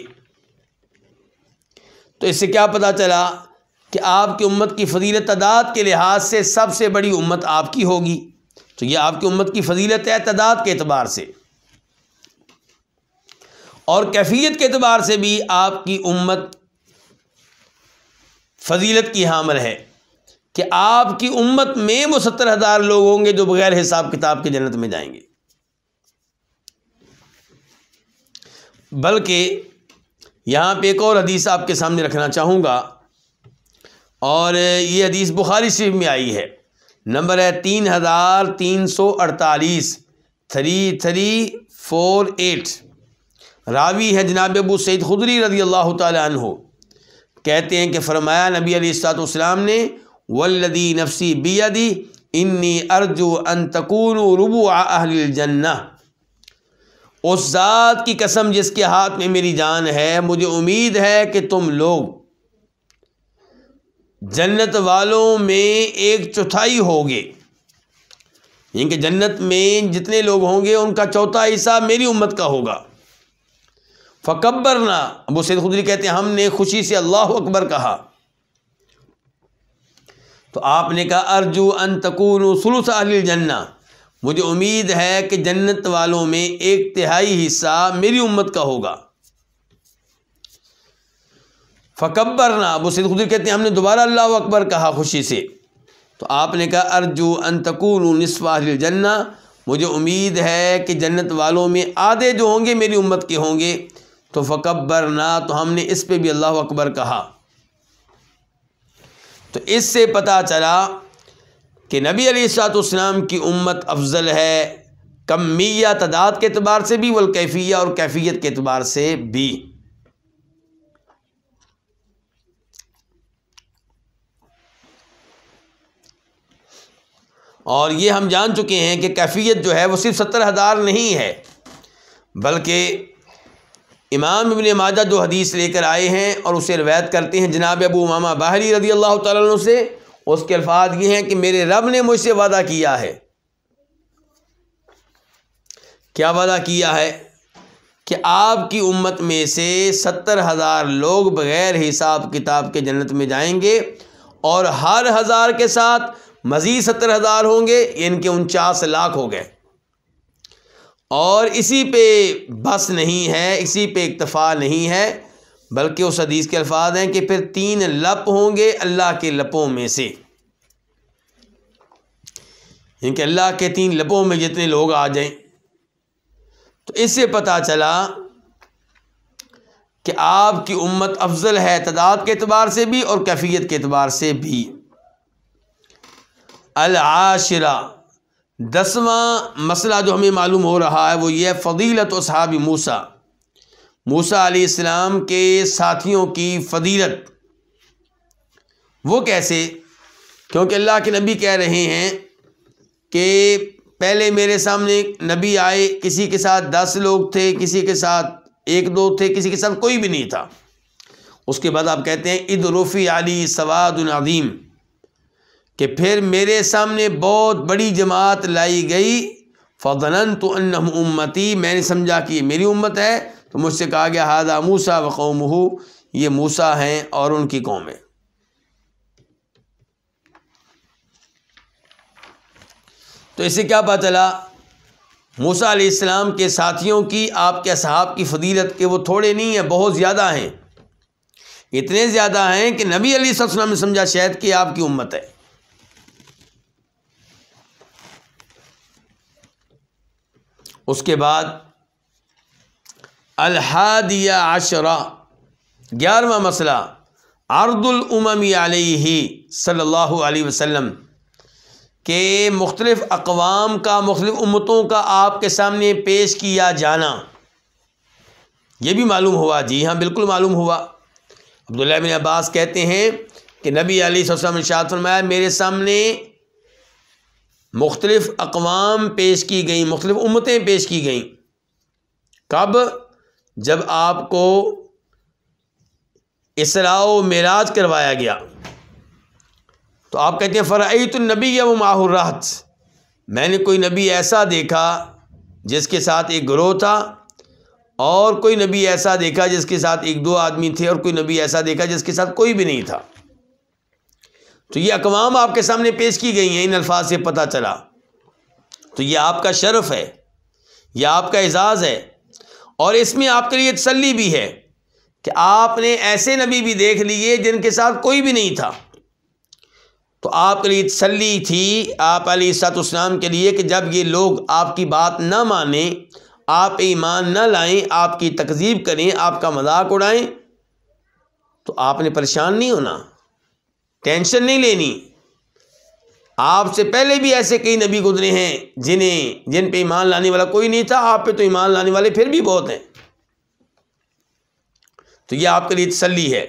تو اس سے کیا پتہ چلا کہ آپ کی امت کی فضیلت تعداد کے لحاظ سے سب سے بڑی امت آپ کی ہوگی تو یہ آپ کی امت کی فضیلت ہے تعداد کے اعتبار سے اور کیفیت کے اعتبار سے بھی آپ کی امت فضیلت کی حامل ہے کہ آپ کی امت میں وہ ستر ہزار لوگ ہوں گے جو بغیر حساب کتاب کے جنت میں جائیں گے بلکہ یہاں پہ ایک اور حدیث آپ کے سامنے رکھنا چاہوں گا اور یہ حدیث بخاری شریف میں آئی ہے نمبر ہے تین ہزار تین سو اڑتالیس تھری تھری فور ایٹ راوی ہے جناب ابو سعید خدری رضی اللہ تعالیٰ عنہ کہتے ہیں کہ فرمایا نبی علیہ السلاۃ والسلام نے ولدی نفسی بیادی انی ارجو انتقون ربو اہل الجنہ اس ذات کی قسم جس کے ہاتھ میں میری جان ہے مجھے امید ہے کہ تم لوگ جنت والوں میں ایک چوتھائی ہوگے یعنی کہ جنت میں جتنے لوگ ہوں گے ان کا چوتھا حصہ میری امت کا ہوگا فکبر نا ابو سید خدری کہتے ہیں ہم نے خوشی سے اللہ اکبر کہا تو آپ نے کہا ارجو ان و سلوس اہل جنّّا مجھے امید ہے کہ جنت والوں میں ایک تہائی حصہ میری امت کا ہوگا فکبر نا خدی کہتے ہیں ہم نے دوبارہ اللہ اکبر کہا خوشی سے تو آپ نے کہا ارجو ان و نصف اہل جنّا مجھے امید ہے کہ جنت والوں میں آدھے جو ہوں گے میری امت کے ہوں گے تو فکبر نا تو ہم نے اس پہ بھی اللہ اکبر کہا تو اس سے پتہ چلا کہ نبی علی سات اسلام کی امت افضل ہے کمیہ تعداد کے اعتبار سے بھی ولکیفیہ اور کیفیت کے اعتبار سے بھی اور یہ ہم جان چکے ہیں کہ کیفیت جو ہے وہ صرف ستر ہزار نہیں ہے بلکہ امام ابن ماجہ جو حدیث لے کر آئے ہیں اور اسے روایت کرتے ہیں جناب ابو امامہ باہری رضی اللہ تعالیٰ عنہ سے اس کے الفاظ یہ ہیں کہ میرے رب نے مجھ سے وعدہ کیا ہے کیا وعدہ کیا ہے کہ آپ کی امت میں سے ستر ہزار لوگ بغیر حساب کتاب کے جنت میں جائیں گے اور ہر ہزار کے ساتھ مزید ستر ہزار ہوں گے ان یعنی کے انچاس لاکھ ہو گئے اور اسی پہ بس نہیں ہے اسی پہ اکتفا نہیں ہے بلکہ اس حدیث کے الفاظ ہیں کہ پھر تین لپ ہوں گے اللہ کے لپوں میں سے یعنی کہ اللہ کے تین لپوں میں جتنے لوگ آ جائیں تو اس سے پتہ چلا کہ آپ کی امت افضل ہے تعداد کے اعتبار سے بھی اور کیفیت کے اعتبار سے بھی العاشرہ دسواں مسئلہ جو ہمیں معلوم ہو رہا ہے وہ یہ فضیلت و صحاب موسا موسا علیہ السلام کے ساتھیوں کی فضیلت وہ کیسے کیونکہ اللہ کے نبی کہہ رہے ہیں کہ پہلے میرے سامنے نبی آئے کسی کے ساتھ دس لوگ تھے کسی کے ساتھ ایک دو تھے کسی کے ساتھ کوئی بھی نہیں تھا اس کے بعد آپ کہتے ہیں عید رفی علی سواد العظیم کہ پھر میرے سامنے بہت بڑی جماعت لائی گئی فضن تو امتی میں نے سمجھا کہ یہ میری امت ہے تو مجھ سے کہا گیا ہادہ موسا و قوم ہو یہ موسا ہیں اور ان کی قوم ہے تو اسے کیا پتا چلا موسا علیہ السلام کے ساتھیوں کی آپ کے صحاب کی فدیلت کے وہ تھوڑے نہیں ہیں بہت زیادہ ہیں اتنے زیادہ ہیں کہ نبی علی السلام نے سمجھا شاید کہ آپ کی امت ہے اس کے بعد الحادیہ عشرہ گیارہواں مسئلہ عرد العمم علیہ صلی اللہ علیہ وسلم کہ مختلف اقوام کا مختلف امتوں کا آپ کے سامنے پیش کیا جانا یہ بھی معلوم ہوا جی ہاں بالکل معلوم ہوا عبداللہ بن عباس کہتے ہیں کہ نبی علیہ السلم فرمایا میرے سامنے مختلف اقوام پیش کی گئیں مختلف امتیں پیش کی گئیں کب جب آپ کو اسراء و معراج کروایا گیا تو آپ کہتے ہیں فرعی تو نبی یا وہ میں نے کوئی نبی ایسا دیکھا جس کے ساتھ ایک گروہ تھا اور کوئی نبی ایسا دیکھا جس کے ساتھ ایک دو آدمی تھے اور کوئی نبی ایسا دیکھا جس کے ساتھ کوئی بھی نہیں تھا تو یہ اقوام آپ کے سامنے پیش کی گئی ہیں ان الفاظ سے پتہ چلا تو یہ آپ کا شرف ہے یہ آپ کا اعزاز ہے اور اس میں آپ کے لیے تسلی بھی ہے کہ آپ نے ایسے نبی بھی دیکھ لیے جن کے ساتھ کوئی بھی نہیں تھا تو آپ کے لیے تسلی تھی آپ علی سات اسلام کے لیے کہ جب یہ لوگ آپ کی بات نہ مانیں آپ ایمان نہ لائیں آپ کی تکذیب کریں آپ کا مذاق اڑائیں تو آپ نے پریشان نہیں ہونا ٹینشن نہیں لینی آپ سے پہلے بھی ایسے کئی نبی گزرے ہیں جنہیں جن پہ ایمان لانے والا کوئی نہیں تھا آپ پہ تو ایمان لانے والے پھر بھی بہت ہیں تو یہ آپ کے لیے تسلی ہے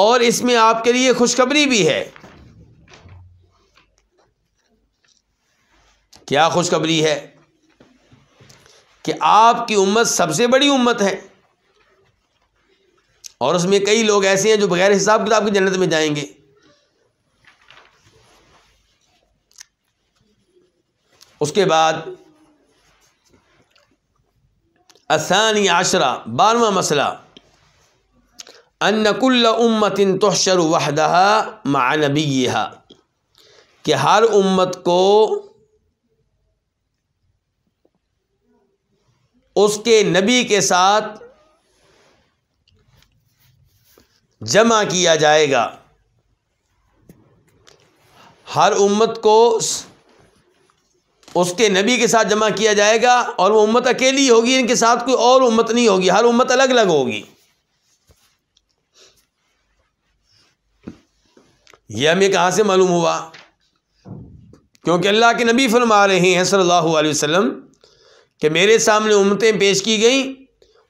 اور اس میں آپ کے لیے خوشخبری بھی ہے کیا خوشخبری ہے کہ آپ کی امت سب سے بڑی امت ہے اور اس میں کئی لوگ ایسے ہیں جو بغیر حساب کتاب کی جنت میں جائیں گے اس کے بعد اثان عشرہ بارہواں مسئلہ انکل امت ان توشر وحدہ معی کہ ہر امت کو اس کے نبی کے ساتھ جمع کیا جائے گا ہر امت کو اس کے نبی کے ساتھ جمع کیا جائے گا اور وہ امت اکیلی ہوگی ان کے ساتھ کوئی اور امت نہیں ہوگی ہر امت الگ الگ ہوگی یہ ہمیں کہاں سے معلوم ہوا کیونکہ اللہ کے نبی فرما رہے ہیں صلی اللہ علیہ وسلم کہ میرے سامنے امتیں پیش کی گئیں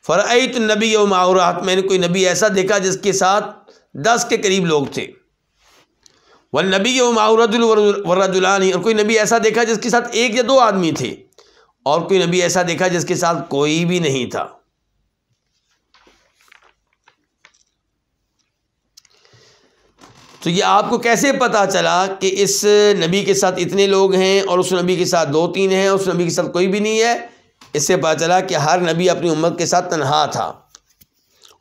فرعیت نبی و معورات میں نے کوئی نبی ایسا دیکھا جس کے ساتھ دس کے قریب لوگ تھے وہ نبی و ماحوری اور کوئی نبی ایسا دیکھا جس کے ساتھ ایک یا دو آدمی تھے اور کوئی نبی ایسا دیکھا جس کے ساتھ کوئی بھی نہیں تھا تو یہ آپ کو کیسے پتا چلا کہ اس نبی کے ساتھ اتنے لوگ ہیں اور اس نبی کے ساتھ دو تین ہیں اس نبی کے ساتھ کوئی بھی نہیں ہے اس سے پتہ چلا کہ ہر نبی اپنی امت کے ساتھ تنہا تھا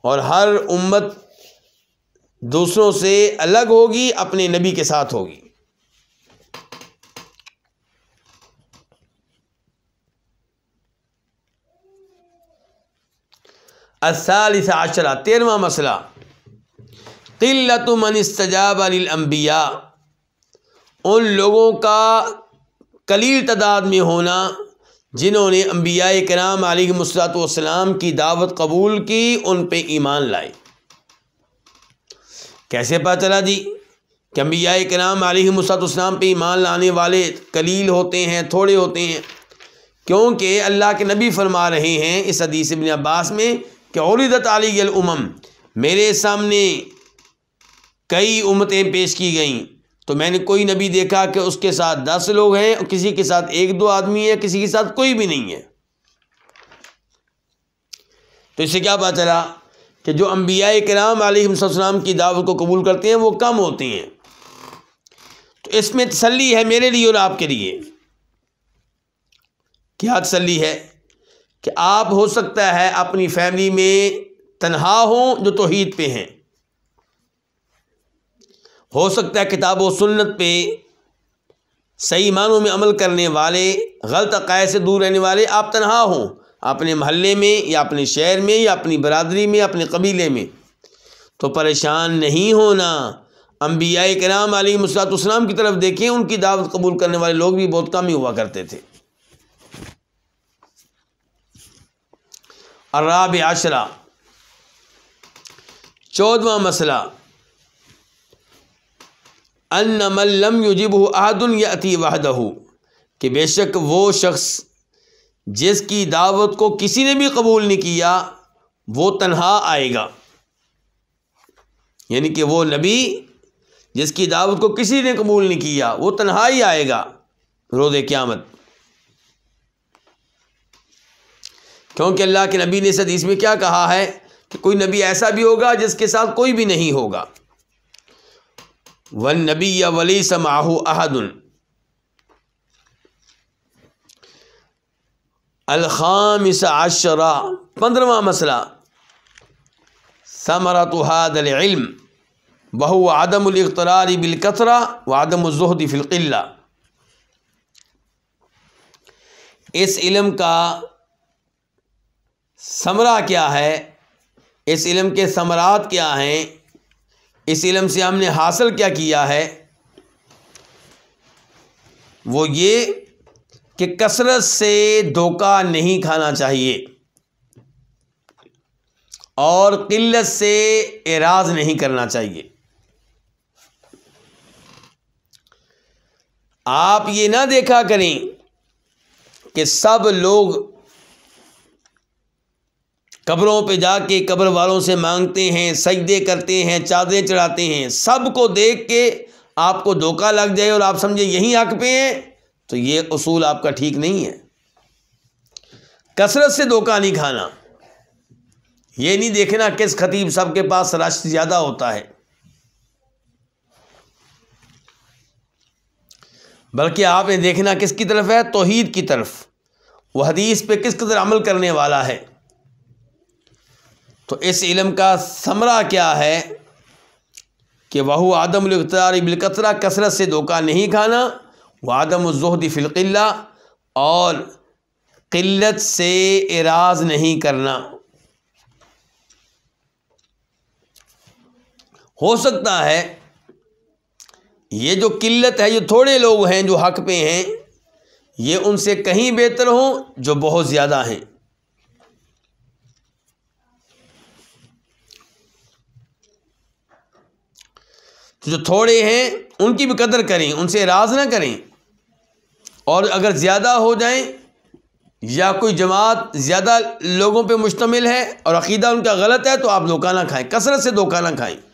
اور ہر امت دوسروں سے الگ ہوگی اپنے نبی کے ساتھ ہوگی عشرہ تیرواں مسئلہ قلت من استجاب للانبیاء ان لوگوں کا قلیل تعداد میں ہونا جنہوں نے انبیاء کرام علیہ مسلاط والسلام کی دعوت قبول کی ان پہ ایمان لائے کیسے پتہ چلا جی کہ انبیاء کرام علیہ مسلاط والسلام پہ ایمان لانے والے کلیل ہوتے ہیں تھوڑے ہوتے ہیں کیونکہ اللہ کے نبی فرما رہے ہیں اس حدیث ابن عباس میں کہ علی دت میرے سامنے کئی امتیں پیش کی گئیں تو میں نے کوئی نبی دیکھا کہ اس کے ساتھ دس لوگ ہیں اور کسی کے ساتھ ایک دو آدمی ہے کسی کے ساتھ کوئی بھی نہیں ہے تو اس سے کیا پتا چلا کہ جو انبیاء کرام علیہ السلام کی دعوت کو قبول کرتے ہیں وہ کم ہوتے ہیں تو اس میں تسلی ہے میرے لیے اور آپ کے لیے کیا تسلی ہے کہ آپ ہو سکتا ہے اپنی فیملی میں تنہا ہوں جو توحید پہ ہیں ہو سکتا ہے کتاب و سنت پہ صحیح معنوں میں عمل کرنے والے غلط عقائد سے دور رہنے والے آپ تنہا ہوں اپنے محلے میں یا اپنے شہر میں یا اپنی برادری میں اپنے قبیلے میں تو پریشان نہیں ہونا انبیاء کرام علی مسلاط اسلام کی طرف دیکھیں ان کی دعوت قبول کرنے والے لوگ بھی بہت کم ہی ہوا کرتے تھے راب عشرہ چودواں مسئلہ کہ بے شک وہ شخص جس کی دعوت کو کسی نے بھی قبول نہیں کیا وہ تنہا آئے گا یعنی کہ وہ نبی جس کی دعوت کو کسی نے قبول نہیں کیا وہ تنہا ہی آئے گا روز قیامت کیونکہ اللہ کے نبی نے اس حدیث میں کیا کہا ہے کہ کوئی نبی ایسا بھی ہوگا جس کے ساتھ کوئی بھی نہیں ہوگا ون نبی یا ولی سم احد الخام عشرہ پندرواں مسئلہ حاد العلم بہو عدم الاقترار بالکترا و عدم الظہد فلقلہ اس علم کا ثمرہ کیا ہے اس علم کے ثمرات کیا ہیں اس علم سے ہم نے حاصل کیا کیا ہے وہ یہ کہ کثرت سے دھوکہ نہیں کھانا چاہیے اور قلت سے اعراض نہیں کرنا چاہیے آپ یہ نہ دیکھا کریں کہ سب لوگ قبروں پہ جا کے قبر والوں سے مانگتے ہیں سجدے کرتے ہیں چادریں چڑھاتے ہیں سب کو دیکھ کے آپ کو دھوکہ لگ جائے اور آپ سمجھے یہی حق پہ ہیں تو یہ اصول آپ کا ٹھیک نہیں ہے کثرت سے دھوکہ نہیں کھانا یہ نہیں دیکھنا کس خطیب سب کے پاس رش زیادہ ہوتا ہے بلکہ آپ نے دیکھنا کس کی طرف ہے توحید کی طرف وہ حدیث پہ کس قدر عمل کرنے والا ہے تو اس علم کا ثمرہ کیا ہے کہ وہ آدم القطر بالکثرہ کثرت سے دھوکہ نہیں کھانا وہ آدم الظہد فل قلعہ اور قلت سے اعراض نہیں کرنا ہو سکتا ہے یہ جو قلت ہے یہ تھوڑے لوگ ہیں جو حق پہ ہیں یہ ان سے کہیں بہتر ہوں جو بہت زیادہ ہیں جو تھوڑے ہیں ان کی بھی قدر کریں ان سے راز نہ کریں اور اگر زیادہ ہو جائیں یا کوئی جماعت زیادہ لوگوں پہ مشتمل ہے اور عقیدہ ان کا غلط ہے تو آپ دوکانہ کھائیں کثرت سے دوکانہ کھائیں کھائیں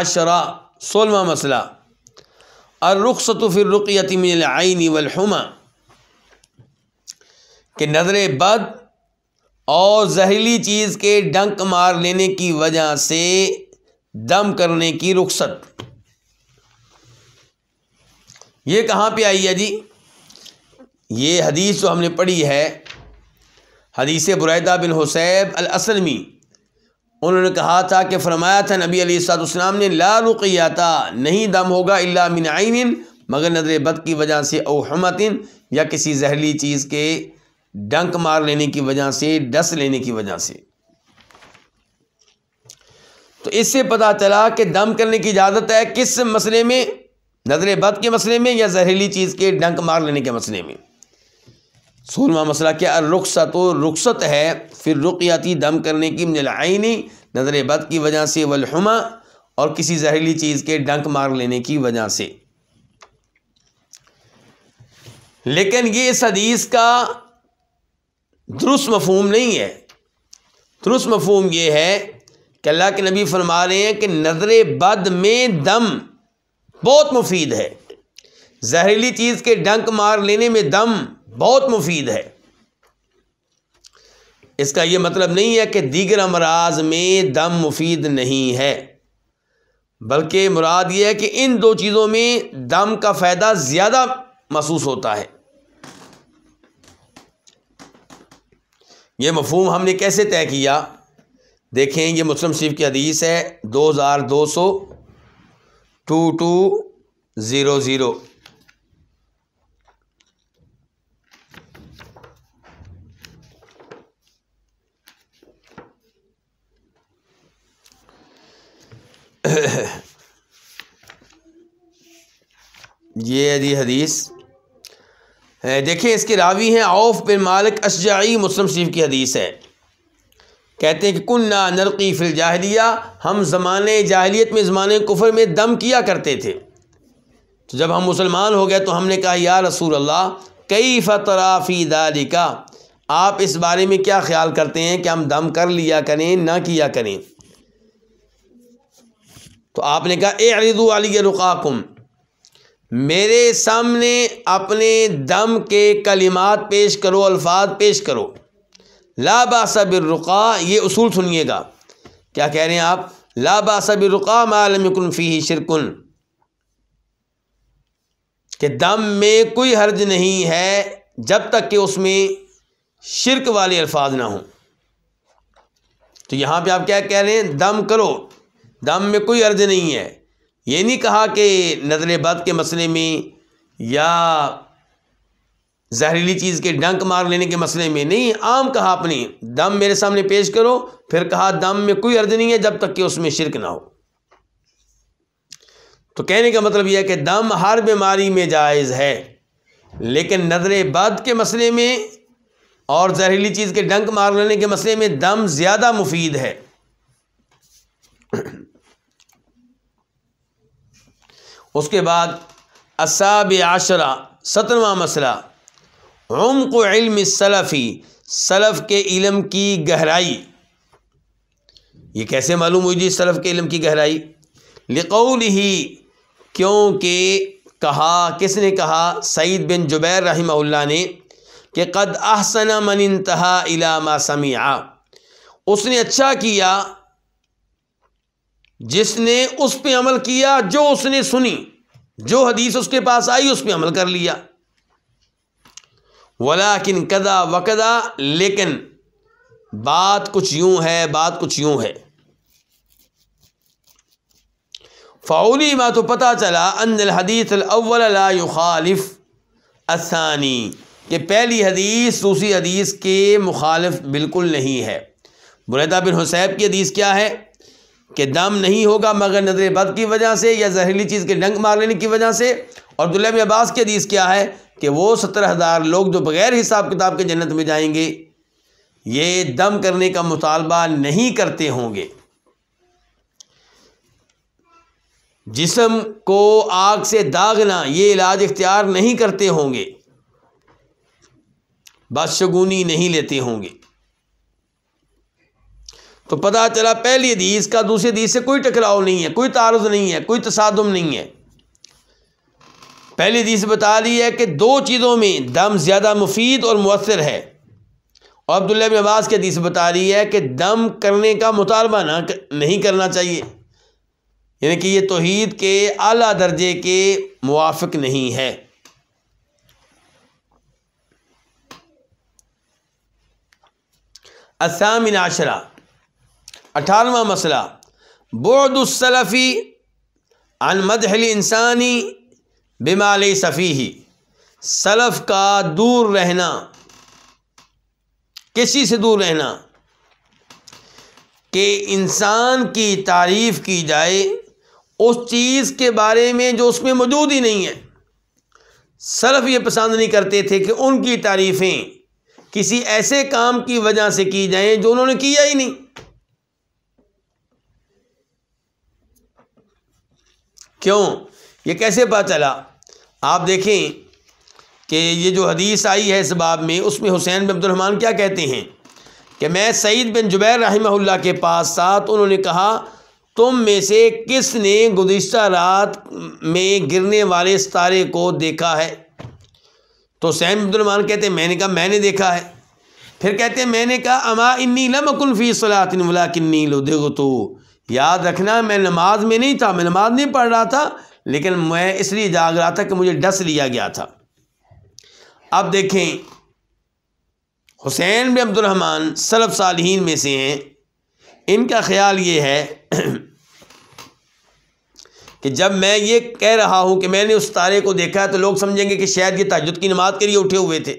عشرہ سولواں مسئلہ اور رخصۃفر رقیتی من آئینی والحما کہ نظر بد اور زہریلی چیز کے ڈنک مار لینے کی وجہ سے دم کرنے کی رخصت یہ کہاں پہ آئی ہے جی یہ حدیث جو ہم نے پڑھی ہے حدیث برائدہ بن حسیب الاسلمی انہوں نے کہا تھا کہ فرمایا تھا نبی علی السداد اسلام نے لا رقیاتا تھا نہیں دم ہوگا اللہ من عین مگر نظر بد کی وجہ سے اوحمۃن یا کسی زہریلی چیز کے ڈنک مار لینے کی وجہ سے ڈس لینے کی وجہ سے تو اس سے پتا چلا کہ دم کرنے کی اجازت ہے کس مسئلے میں نظر بد کے مسئلے میں یا زہریلی چیز کے ڈنک مار لینے کے مسئلے میں سورما مسئلہ کیا رخصت و رخصت ہے پھر رقیاتی دم کرنے کی نظر بد کی وجہ سے والحما اور کسی زہریلی چیز کے ڈنک مار لینے کی وجہ سے لیکن یہ اس حدیث کا درست مفہوم نہیں ہے درست مفہوم یہ ہے کہ اللہ کے نبی فرما رہے ہیں کہ نظر بد میں دم بہت مفید ہے زہریلی چیز کے ڈنک مار لینے میں دم بہت مفید ہے اس کا یہ مطلب نہیں ہے کہ دیگر امراض میں دم مفید نہیں ہے بلکہ مراد یہ ہے کہ ان دو چیزوں میں دم کا فائدہ زیادہ محسوس ہوتا ہے یہ مفہوم ہم نے کیسے طے کیا دیکھیں یہ مسلم شریف کی حدیث ہے دو ہزار دو سو ٹو ٹو زیرو زیرو یہ جی حدیث دیکھیں اس کے راوی ہیں عوف بن مالک اشجعی مسلم شریف کی حدیث ہے کہتے ہیں کہ کن نہ نرقی فل جاہلیہ ہم زمانے جاہلیت میں زمانے کفر میں دم کیا کرتے تھے تو جب ہم مسلمان ہو گئے تو ہم نے کہا یا رسول اللہ کئی فترافی داری کا آپ اس بارے میں کیا خیال کرتے ہیں کہ ہم دم کر لیا کریں نہ کیا کریں تو آپ نے کہا اے علی رقاکم میرے سامنے اپنے دم کے کلمات پیش کرو الفاظ پیش کرو لا صبر بالرقا یہ اصول سنیے گا کیا کہہ رہے ہیں آپ لا صبر رقا معلوم کن فی شرکن کہ دم میں کوئی حرج نہیں ہے جب تک کہ اس میں شرک والے الفاظ نہ ہوں تو یہاں پہ آپ کیا کہہ رہے ہیں دم کرو دم میں کوئی عرض نہیں ہے یہ نہیں کہا کہ نظر بد کے مسئلے میں یا زہریلی چیز کے ڈنک مار لینے کے مسئلے میں نہیں عام کہا اپنی دم میرے سامنے پیش کرو پھر کہا دم میں کوئی عرض نہیں ہے جب تک کہ اس میں شرک نہ ہو تو کہنے کا مطلب یہ ہے کہ دم ہر بیماری میں جائز ہے لیکن نظر بد کے مسئلے میں اور زہریلی چیز کے ڈنک مار لینے کے مسئلے میں دم زیادہ مفید ہے اس کے بعد اصاب عشرہ سترواں مسئلہ عم کو علم صلفی صلف کے علم کی گہرائی یہ کیسے معلوم ہوئی جی صلف کے علم کی گہرائی لقول ہی کیوں کہ کہا کس نے کہا سعید بن جبیر رحمہ اللہ نے کہ قد احسن من انتہا علامہ سمیا اس نے اچھا کیا جس نے اس پہ عمل کیا جو اس نے سنی جو حدیث اس کے پاس آئی اس پہ عمل کر لیا ولا کن کدا وکدا لیکن بات کچھ یوں ہے بات کچھ یوں ہے فاولی ما تو پتا چلا ان الحدیث الاول لا يخالف الثانی کہ پہلی حدیث دوسری حدیث کے مخالف بالکل نہیں ہے بریدہ بن حسیب کی حدیث کیا ہے کہ دم نہیں ہوگا مگر نظر بد کی وجہ سے یا زہریلی چیز کے ڈنگ مار لینے کی وجہ سے اور دلہم عباس کی حدیث کیا ہے کہ وہ سترہ ہزار لوگ جو بغیر حساب کتاب کے جنت میں جائیں گے یہ دم کرنے کا مطالبہ نہیں کرتے ہوں گے جسم کو آگ سے داغنا یہ علاج اختیار نہیں کرتے ہوں گے بس شگونی نہیں لیتے ہوں گے تو پتہ چلا پہلی حدیث کا دوسری حدیث سے کوئی ٹکراؤ نہیں ہے کوئی تعارض نہیں ہے کوئی تصادم نہیں ہے پہلی حدیث بتا رہی ہے کہ دو چیزوں میں دم زیادہ مفید اور مؤثر ہے اور عبداللہ بن عباس کی حدیث بتا رہی ہے کہ دم کرنے کا مطالبہ نہ نہیں کرنا چاہیے یعنی کہ یہ توحید کے اعلیٰ درجے کے موافق نہیں ہے عشرہ اٹھارہواں مسئلہ بعد السلفی عن مدحل انسانی بمال صفی ہی سلف کا دور رہنا کسی سے دور رہنا کہ انسان کی تعریف کی جائے اس چیز کے بارے میں جو اس میں موجود ہی نہیں ہے سلف یہ پسند نہیں کرتے تھے کہ ان کی تعریفیں کسی ایسے کام کی وجہ سے کی جائیں جو انہوں نے کیا ہی نہیں کیوں یہ کیسے پتہ چلا آپ دیکھیں کہ یہ جو حدیث آئی ہے اس باب میں اس میں حسین بن الرحمٰن کیا کہتے ہیں کہ میں سعید بن جبیر رحمہ اللہ کے پاس ساتھ انہوں نے کہا تم میں سے کس نے گزشتہ رات میں گرنے والے ستارے کو دیکھا ہے تو حسین عبدالرحمٰن کہتے ہیں میں نے کہا میں نے دیکھا ہے پھر کہتے ہیں میں نے کہا انی لمکن لم کلفی ولا کنی لود یاد رکھنا میں نماز میں نہیں تھا میں نماز نہیں پڑھ رہا تھا لیکن میں اس لیے جاگ رہا تھا کہ مجھے ڈس لیا گیا تھا اب دیکھیں حسین بن عبد الرحمٰن صلب صالحین میں سے ہیں ان کا خیال یہ ہے کہ جب میں یہ کہہ رہا ہوں کہ میں نے اس تارے کو دیکھا تو لوگ سمجھیں گے کہ شاید یہ تاجد کی نماز کے لیے اٹھے ہوئے تھے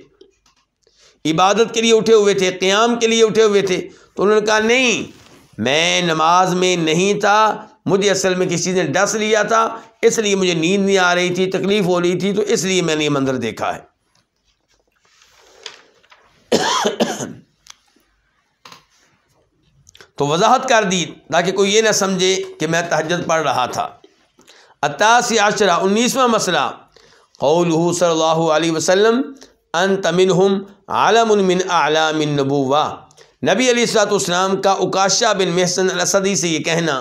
عبادت کے لیے اٹھے ہوئے تھے قیام کے لیے اٹھے ہوئے تھے تو انہوں نے کہا نہیں میں نماز میں نہیں تھا مجھے اصل میں کسی چیز نے ڈس لیا تھا اس لیے مجھے نیند نہیں آ رہی تھی تکلیف ہو رہی تھی تو اس لیے میں نے یہ منظر دیکھا ہے تو وضاحت کر دی تاکہ کوئی یہ نہ سمجھے کہ میں تہجد پڑھ رہا تھا عشرہ انیسواں مسئلہ قول صلی اللہ علیہ وسلم ان تمن عالم عالم اعلام النبوہ نبی علی السلاۃ اسلام کا اکاشا بن محسن سے یہ کہنا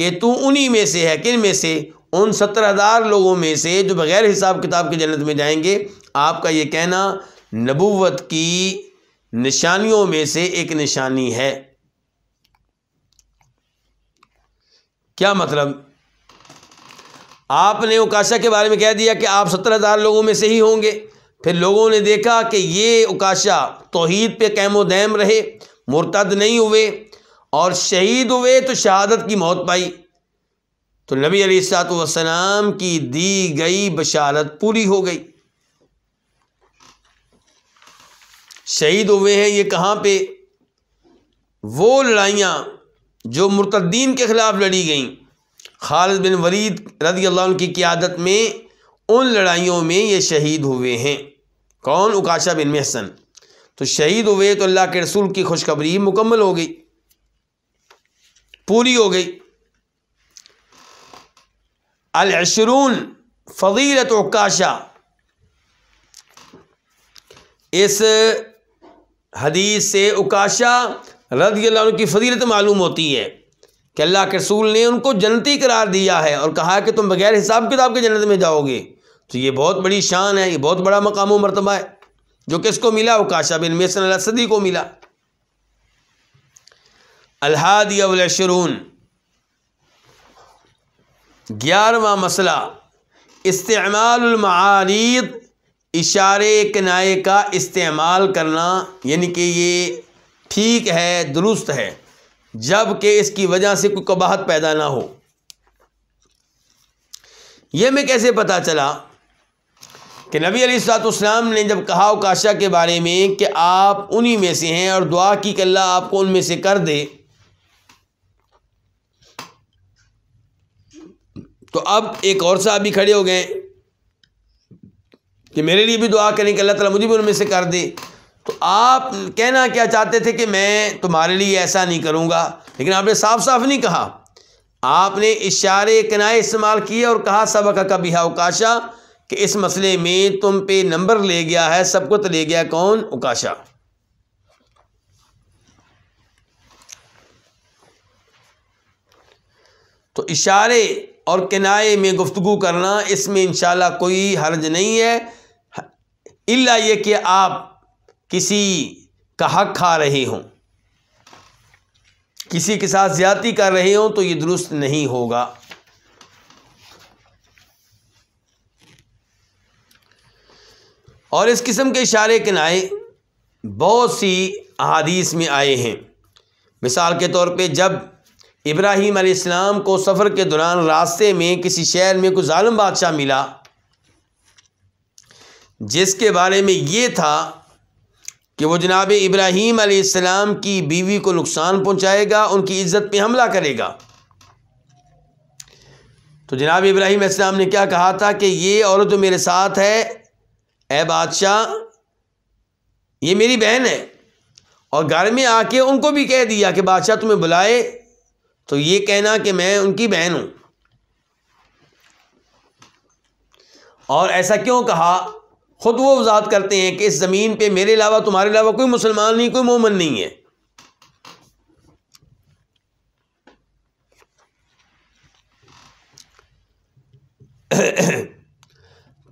کہ تو انہی میں سے ہے کن میں سے ان ستر ہزار لوگوں میں سے جو بغیر حساب کتاب کے جنت میں جائیں گے آپ کا یہ کہنا نبوت کی نشانیوں میں سے ایک نشانی ہے کیا مطلب آپ نے اکاشا کے بارے میں کہہ دیا کہ آپ ستر ہزار لوگوں میں سے ہی ہوں گے پھر لوگوں نے دیکھا کہ یہ اکاشا توحید پہ قیم و دیم رہے مرتد نہیں ہوئے اور شہید ہوئے تو شہادت کی موت پائی تو نبی علیہ السلاط وسلام کی دی گئی بشارت پوری ہو گئی شہید ہوئے ہیں یہ کہاں پہ وہ لڑائیاں جو مرتدین کے خلاف لڑی گئیں خالد بن ورید رضی اللہ عنہ کی قیادت میں ان لڑائیوں میں یہ شہید ہوئے ہیں کون اکاشا بن محسن تو شہید ہوئے تو اللہ کے رسول کی خوشخبری مکمل ہو گئی پوری ہو گئی العشرون فضیلت اکاشا اس حدیث سے اکاشا رضی اللہ عنہ کی فضیلت معلوم ہوتی ہے کہ اللہ کے رسول نے ان کو جنتی قرار دیا ہے اور کہا کہ تم بغیر حساب کتاب کے جنت میں جاؤ گے تو یہ بہت بڑی شان ہے یہ بہت بڑا مقام و مرتبہ ہے جو کس کو ملا وہ کاشا بن مثلاً صدی کو ملا الحادی گیارہواں مسئلہ استعمال المعارید اشارے کنائے کا استعمال کرنا یعنی کہ یہ ٹھیک ہے درست ہے جب کہ اس کی وجہ سے کوئی قباہت پیدا نہ ہو یہ میں کیسے پتا چلا کہ نبی علیہ السلاۃ اسلام نے جب کہا اوکاشا کے بارے میں کہ آپ انہی میں سے ہیں اور دعا کی کہ اللہ آپ کو ان میں سے کر دے تو اب ایک اور صاحب بھی کھڑے ہو گئے کہ میرے لیے بھی دعا کریں کہ اللہ تعالیٰ مجھے بھی ان میں سے کر دے تو آپ کہنا کیا چاہتے تھے کہ میں تمہارے لیے ایسا نہیں کروں گا لیکن آپ نے صاف صاف نہیں کہا آپ نے اشارے کنائے استعمال کیے اور کہا سبق کا کبھی اوکاشا کہ اس مسئلے میں تم پہ نمبر لے گیا ہے سب تو لے گیا کون اکاشا تو اشارے اور کنائے میں گفتگو کرنا اس میں انشاءاللہ کوئی حرج نہیں ہے اللہ یہ کہ آپ کسی کا حق کھا رہے ہوں کسی کے ساتھ زیادتی کر رہے ہوں تو یہ درست نہیں ہوگا اور اس قسم کے اشارے کنائے بہت سی احادیث میں آئے ہیں مثال کے طور پہ جب ابراہیم علیہ السلام کو سفر کے دوران راستے میں کسی شہر میں کوئی ظالم بادشاہ ملا جس کے بارے میں یہ تھا کہ وہ جناب ابراہیم علیہ السلام کی بیوی کو نقصان پہنچائے گا ان کی عزت پہ حملہ کرے گا تو جناب ابراہیم علیہ السلام نے کیا کہا تھا کہ یہ عورت میرے ساتھ ہے اے بادشاہ یہ میری بہن ہے اور گھر میں آ کے ان کو بھی کہہ دیا کہ بادشاہ تمہیں بلائے تو یہ کہنا کہ میں ان کی بہن ہوں اور ایسا کیوں کہا خود وہ وضاحت کرتے ہیں کہ اس زمین پہ میرے علاوہ تمہارے علاوہ کوئی مسلمان نہیں کوئی مومن نہیں ہے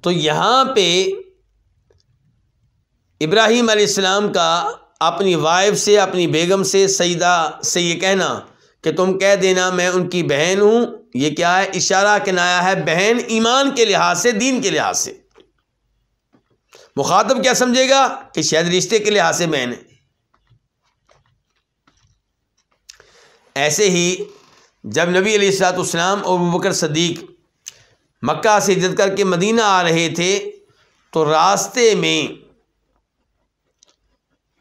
تو یہاں پہ ابراہیم علیہ السلام کا اپنی وائف سے اپنی بیگم سے سیدہ سے یہ کہنا کہ تم کہہ دینا میں ان کی بہن ہوں یہ کیا ہے اشارہ کے نایا ہے بہن ایمان کے لحاظ سے دین کے لحاظ سے مخاطب کیا سمجھے گا کہ شاید رشتے کے لحاظ سے بہن ہے ایسے ہی جب نبی علیہ السلاۃ السلام اور بکر صدیق مکہ سے عزت کر کے مدینہ آ رہے تھے تو راستے میں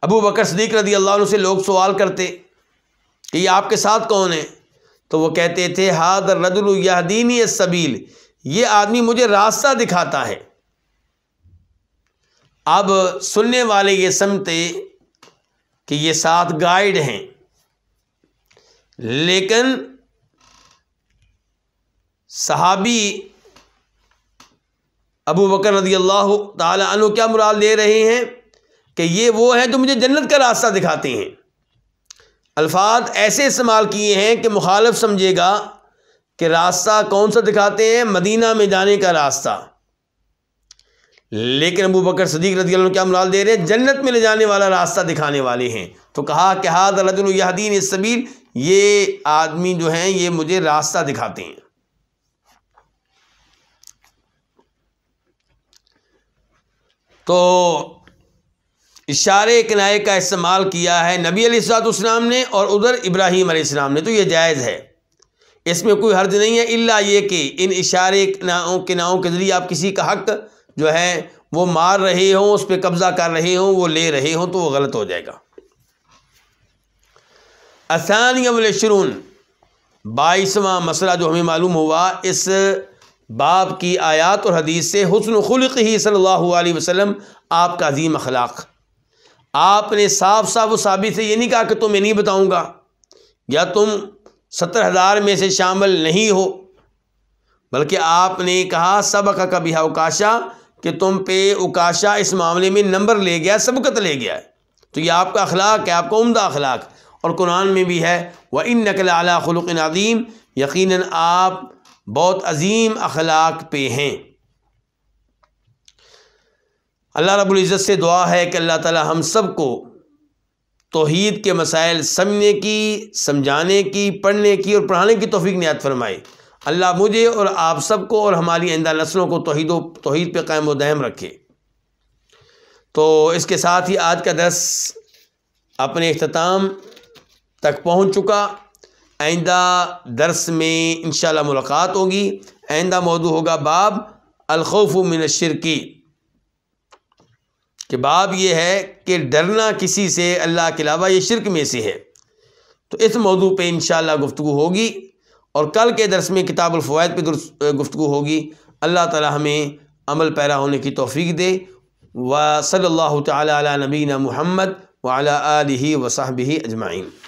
ابو بکر صدیق رضی اللہ عنہ سے لوگ سوال کرتے کہ یہ آپ کے ساتھ کون ہے تو وہ کہتے تھے ہاد رد الدینی سبیل یہ آدمی مجھے راستہ دکھاتا ہے اب سننے والے یہ سمتے کہ یہ ساتھ گائیڈ ہیں لیکن صحابی ابو بکر رضی اللہ تعالی عنہ کیا مراد لے رہے ہیں کہ یہ وہ ہیں جو مجھے جنت کا راستہ دکھاتے ہیں الفاظ ایسے استعمال کیے ہیں کہ مخالف سمجھے گا کہ راستہ کون سا دکھاتے ہیں مدینہ میں جانے کا راستہ لیکن ابو بکر صدیق رضی اللہ عنہ کیا دے رہے ہیں جنت میں لے جانے والا راستہ دکھانے والے ہیں تو کہا کہ الحدین اس سبھی یہ آدمی جو ہیں یہ مجھے راستہ دکھاتے ہیں تو اشارے کنائے کا استعمال کیا ہے نبی علیہ السلاط اسلام نے اور ادھر ابراہیم علیہ السلام نے تو یہ جائز ہے اس میں کوئی حرج نہیں ہے اللہ یہ کہ ان اشارے کناؤں کے ناؤں کے ذریعے آپ کسی کا حق جو ہے وہ مار رہے ہوں اس پہ قبضہ کر رہے ہوں وہ لے رہے ہوں تو وہ غلط ہو جائے گا آسان یا ملشرون بائیسواں مسئلہ جو ہمیں معلوم ہوا اس باپ کی آیات اور حدیث سے حسن خلق ہی صلی اللہ علیہ وسلم آپ کا عظیم اخلاق آپ نے صاف صاف و ثابت سے یہ نہیں کہا کہ تمہیں میں نہیں بتاؤں گا یا تم ستر ہزار میں سے شامل نہیں ہو بلکہ آپ نے کہا سبق کبھی ہے اوکاشا کہ تم پہ اوکاشا اس معاملے میں نمبر لے گیا سبقت لے گیا ہے تو یہ آپ کا اخلاق ہے آپ کا عمدہ اخلاق اور قرآن میں بھی ہے وہ ان نقل اعلیٰ عظیم یقیناً آپ بہت عظیم اخلاق پہ ہیں اللہ رب العزت سے دعا ہے کہ اللہ تعالی ہم سب کو توحید کے مسائل سمجھنے کی سمجھانے کی پڑھنے کی اور پڑھانے کی توفیق نیات فرمائے اللہ مجھے اور آپ سب کو اور ہماری آئندہ نسلوں کو توحید و توحید پہ قائم و دہم رکھے تو اس کے ساتھ ہی آج کا درس اپنے اختتام تک پہنچ چکا آئندہ درس میں انشاءاللہ ملاقات ہوگی آئندہ موضوع ہوگا باب الخوف من الشرکی کہ باب یہ ہے کہ ڈرنا کسی سے اللہ کے علاوہ یہ شرک میں سے ہے تو اس موضوع پہ انشاءاللہ گفتگو ہوگی اور کل کے درس میں کتاب الفوائد پہ گفتگو ہوگی اللہ تعالی ہمیں عمل پیرا ہونے کی توفیق دے و صلی اللہ تعالی علی نبینا محمد وعلی علیہ وصحبہ اجمعین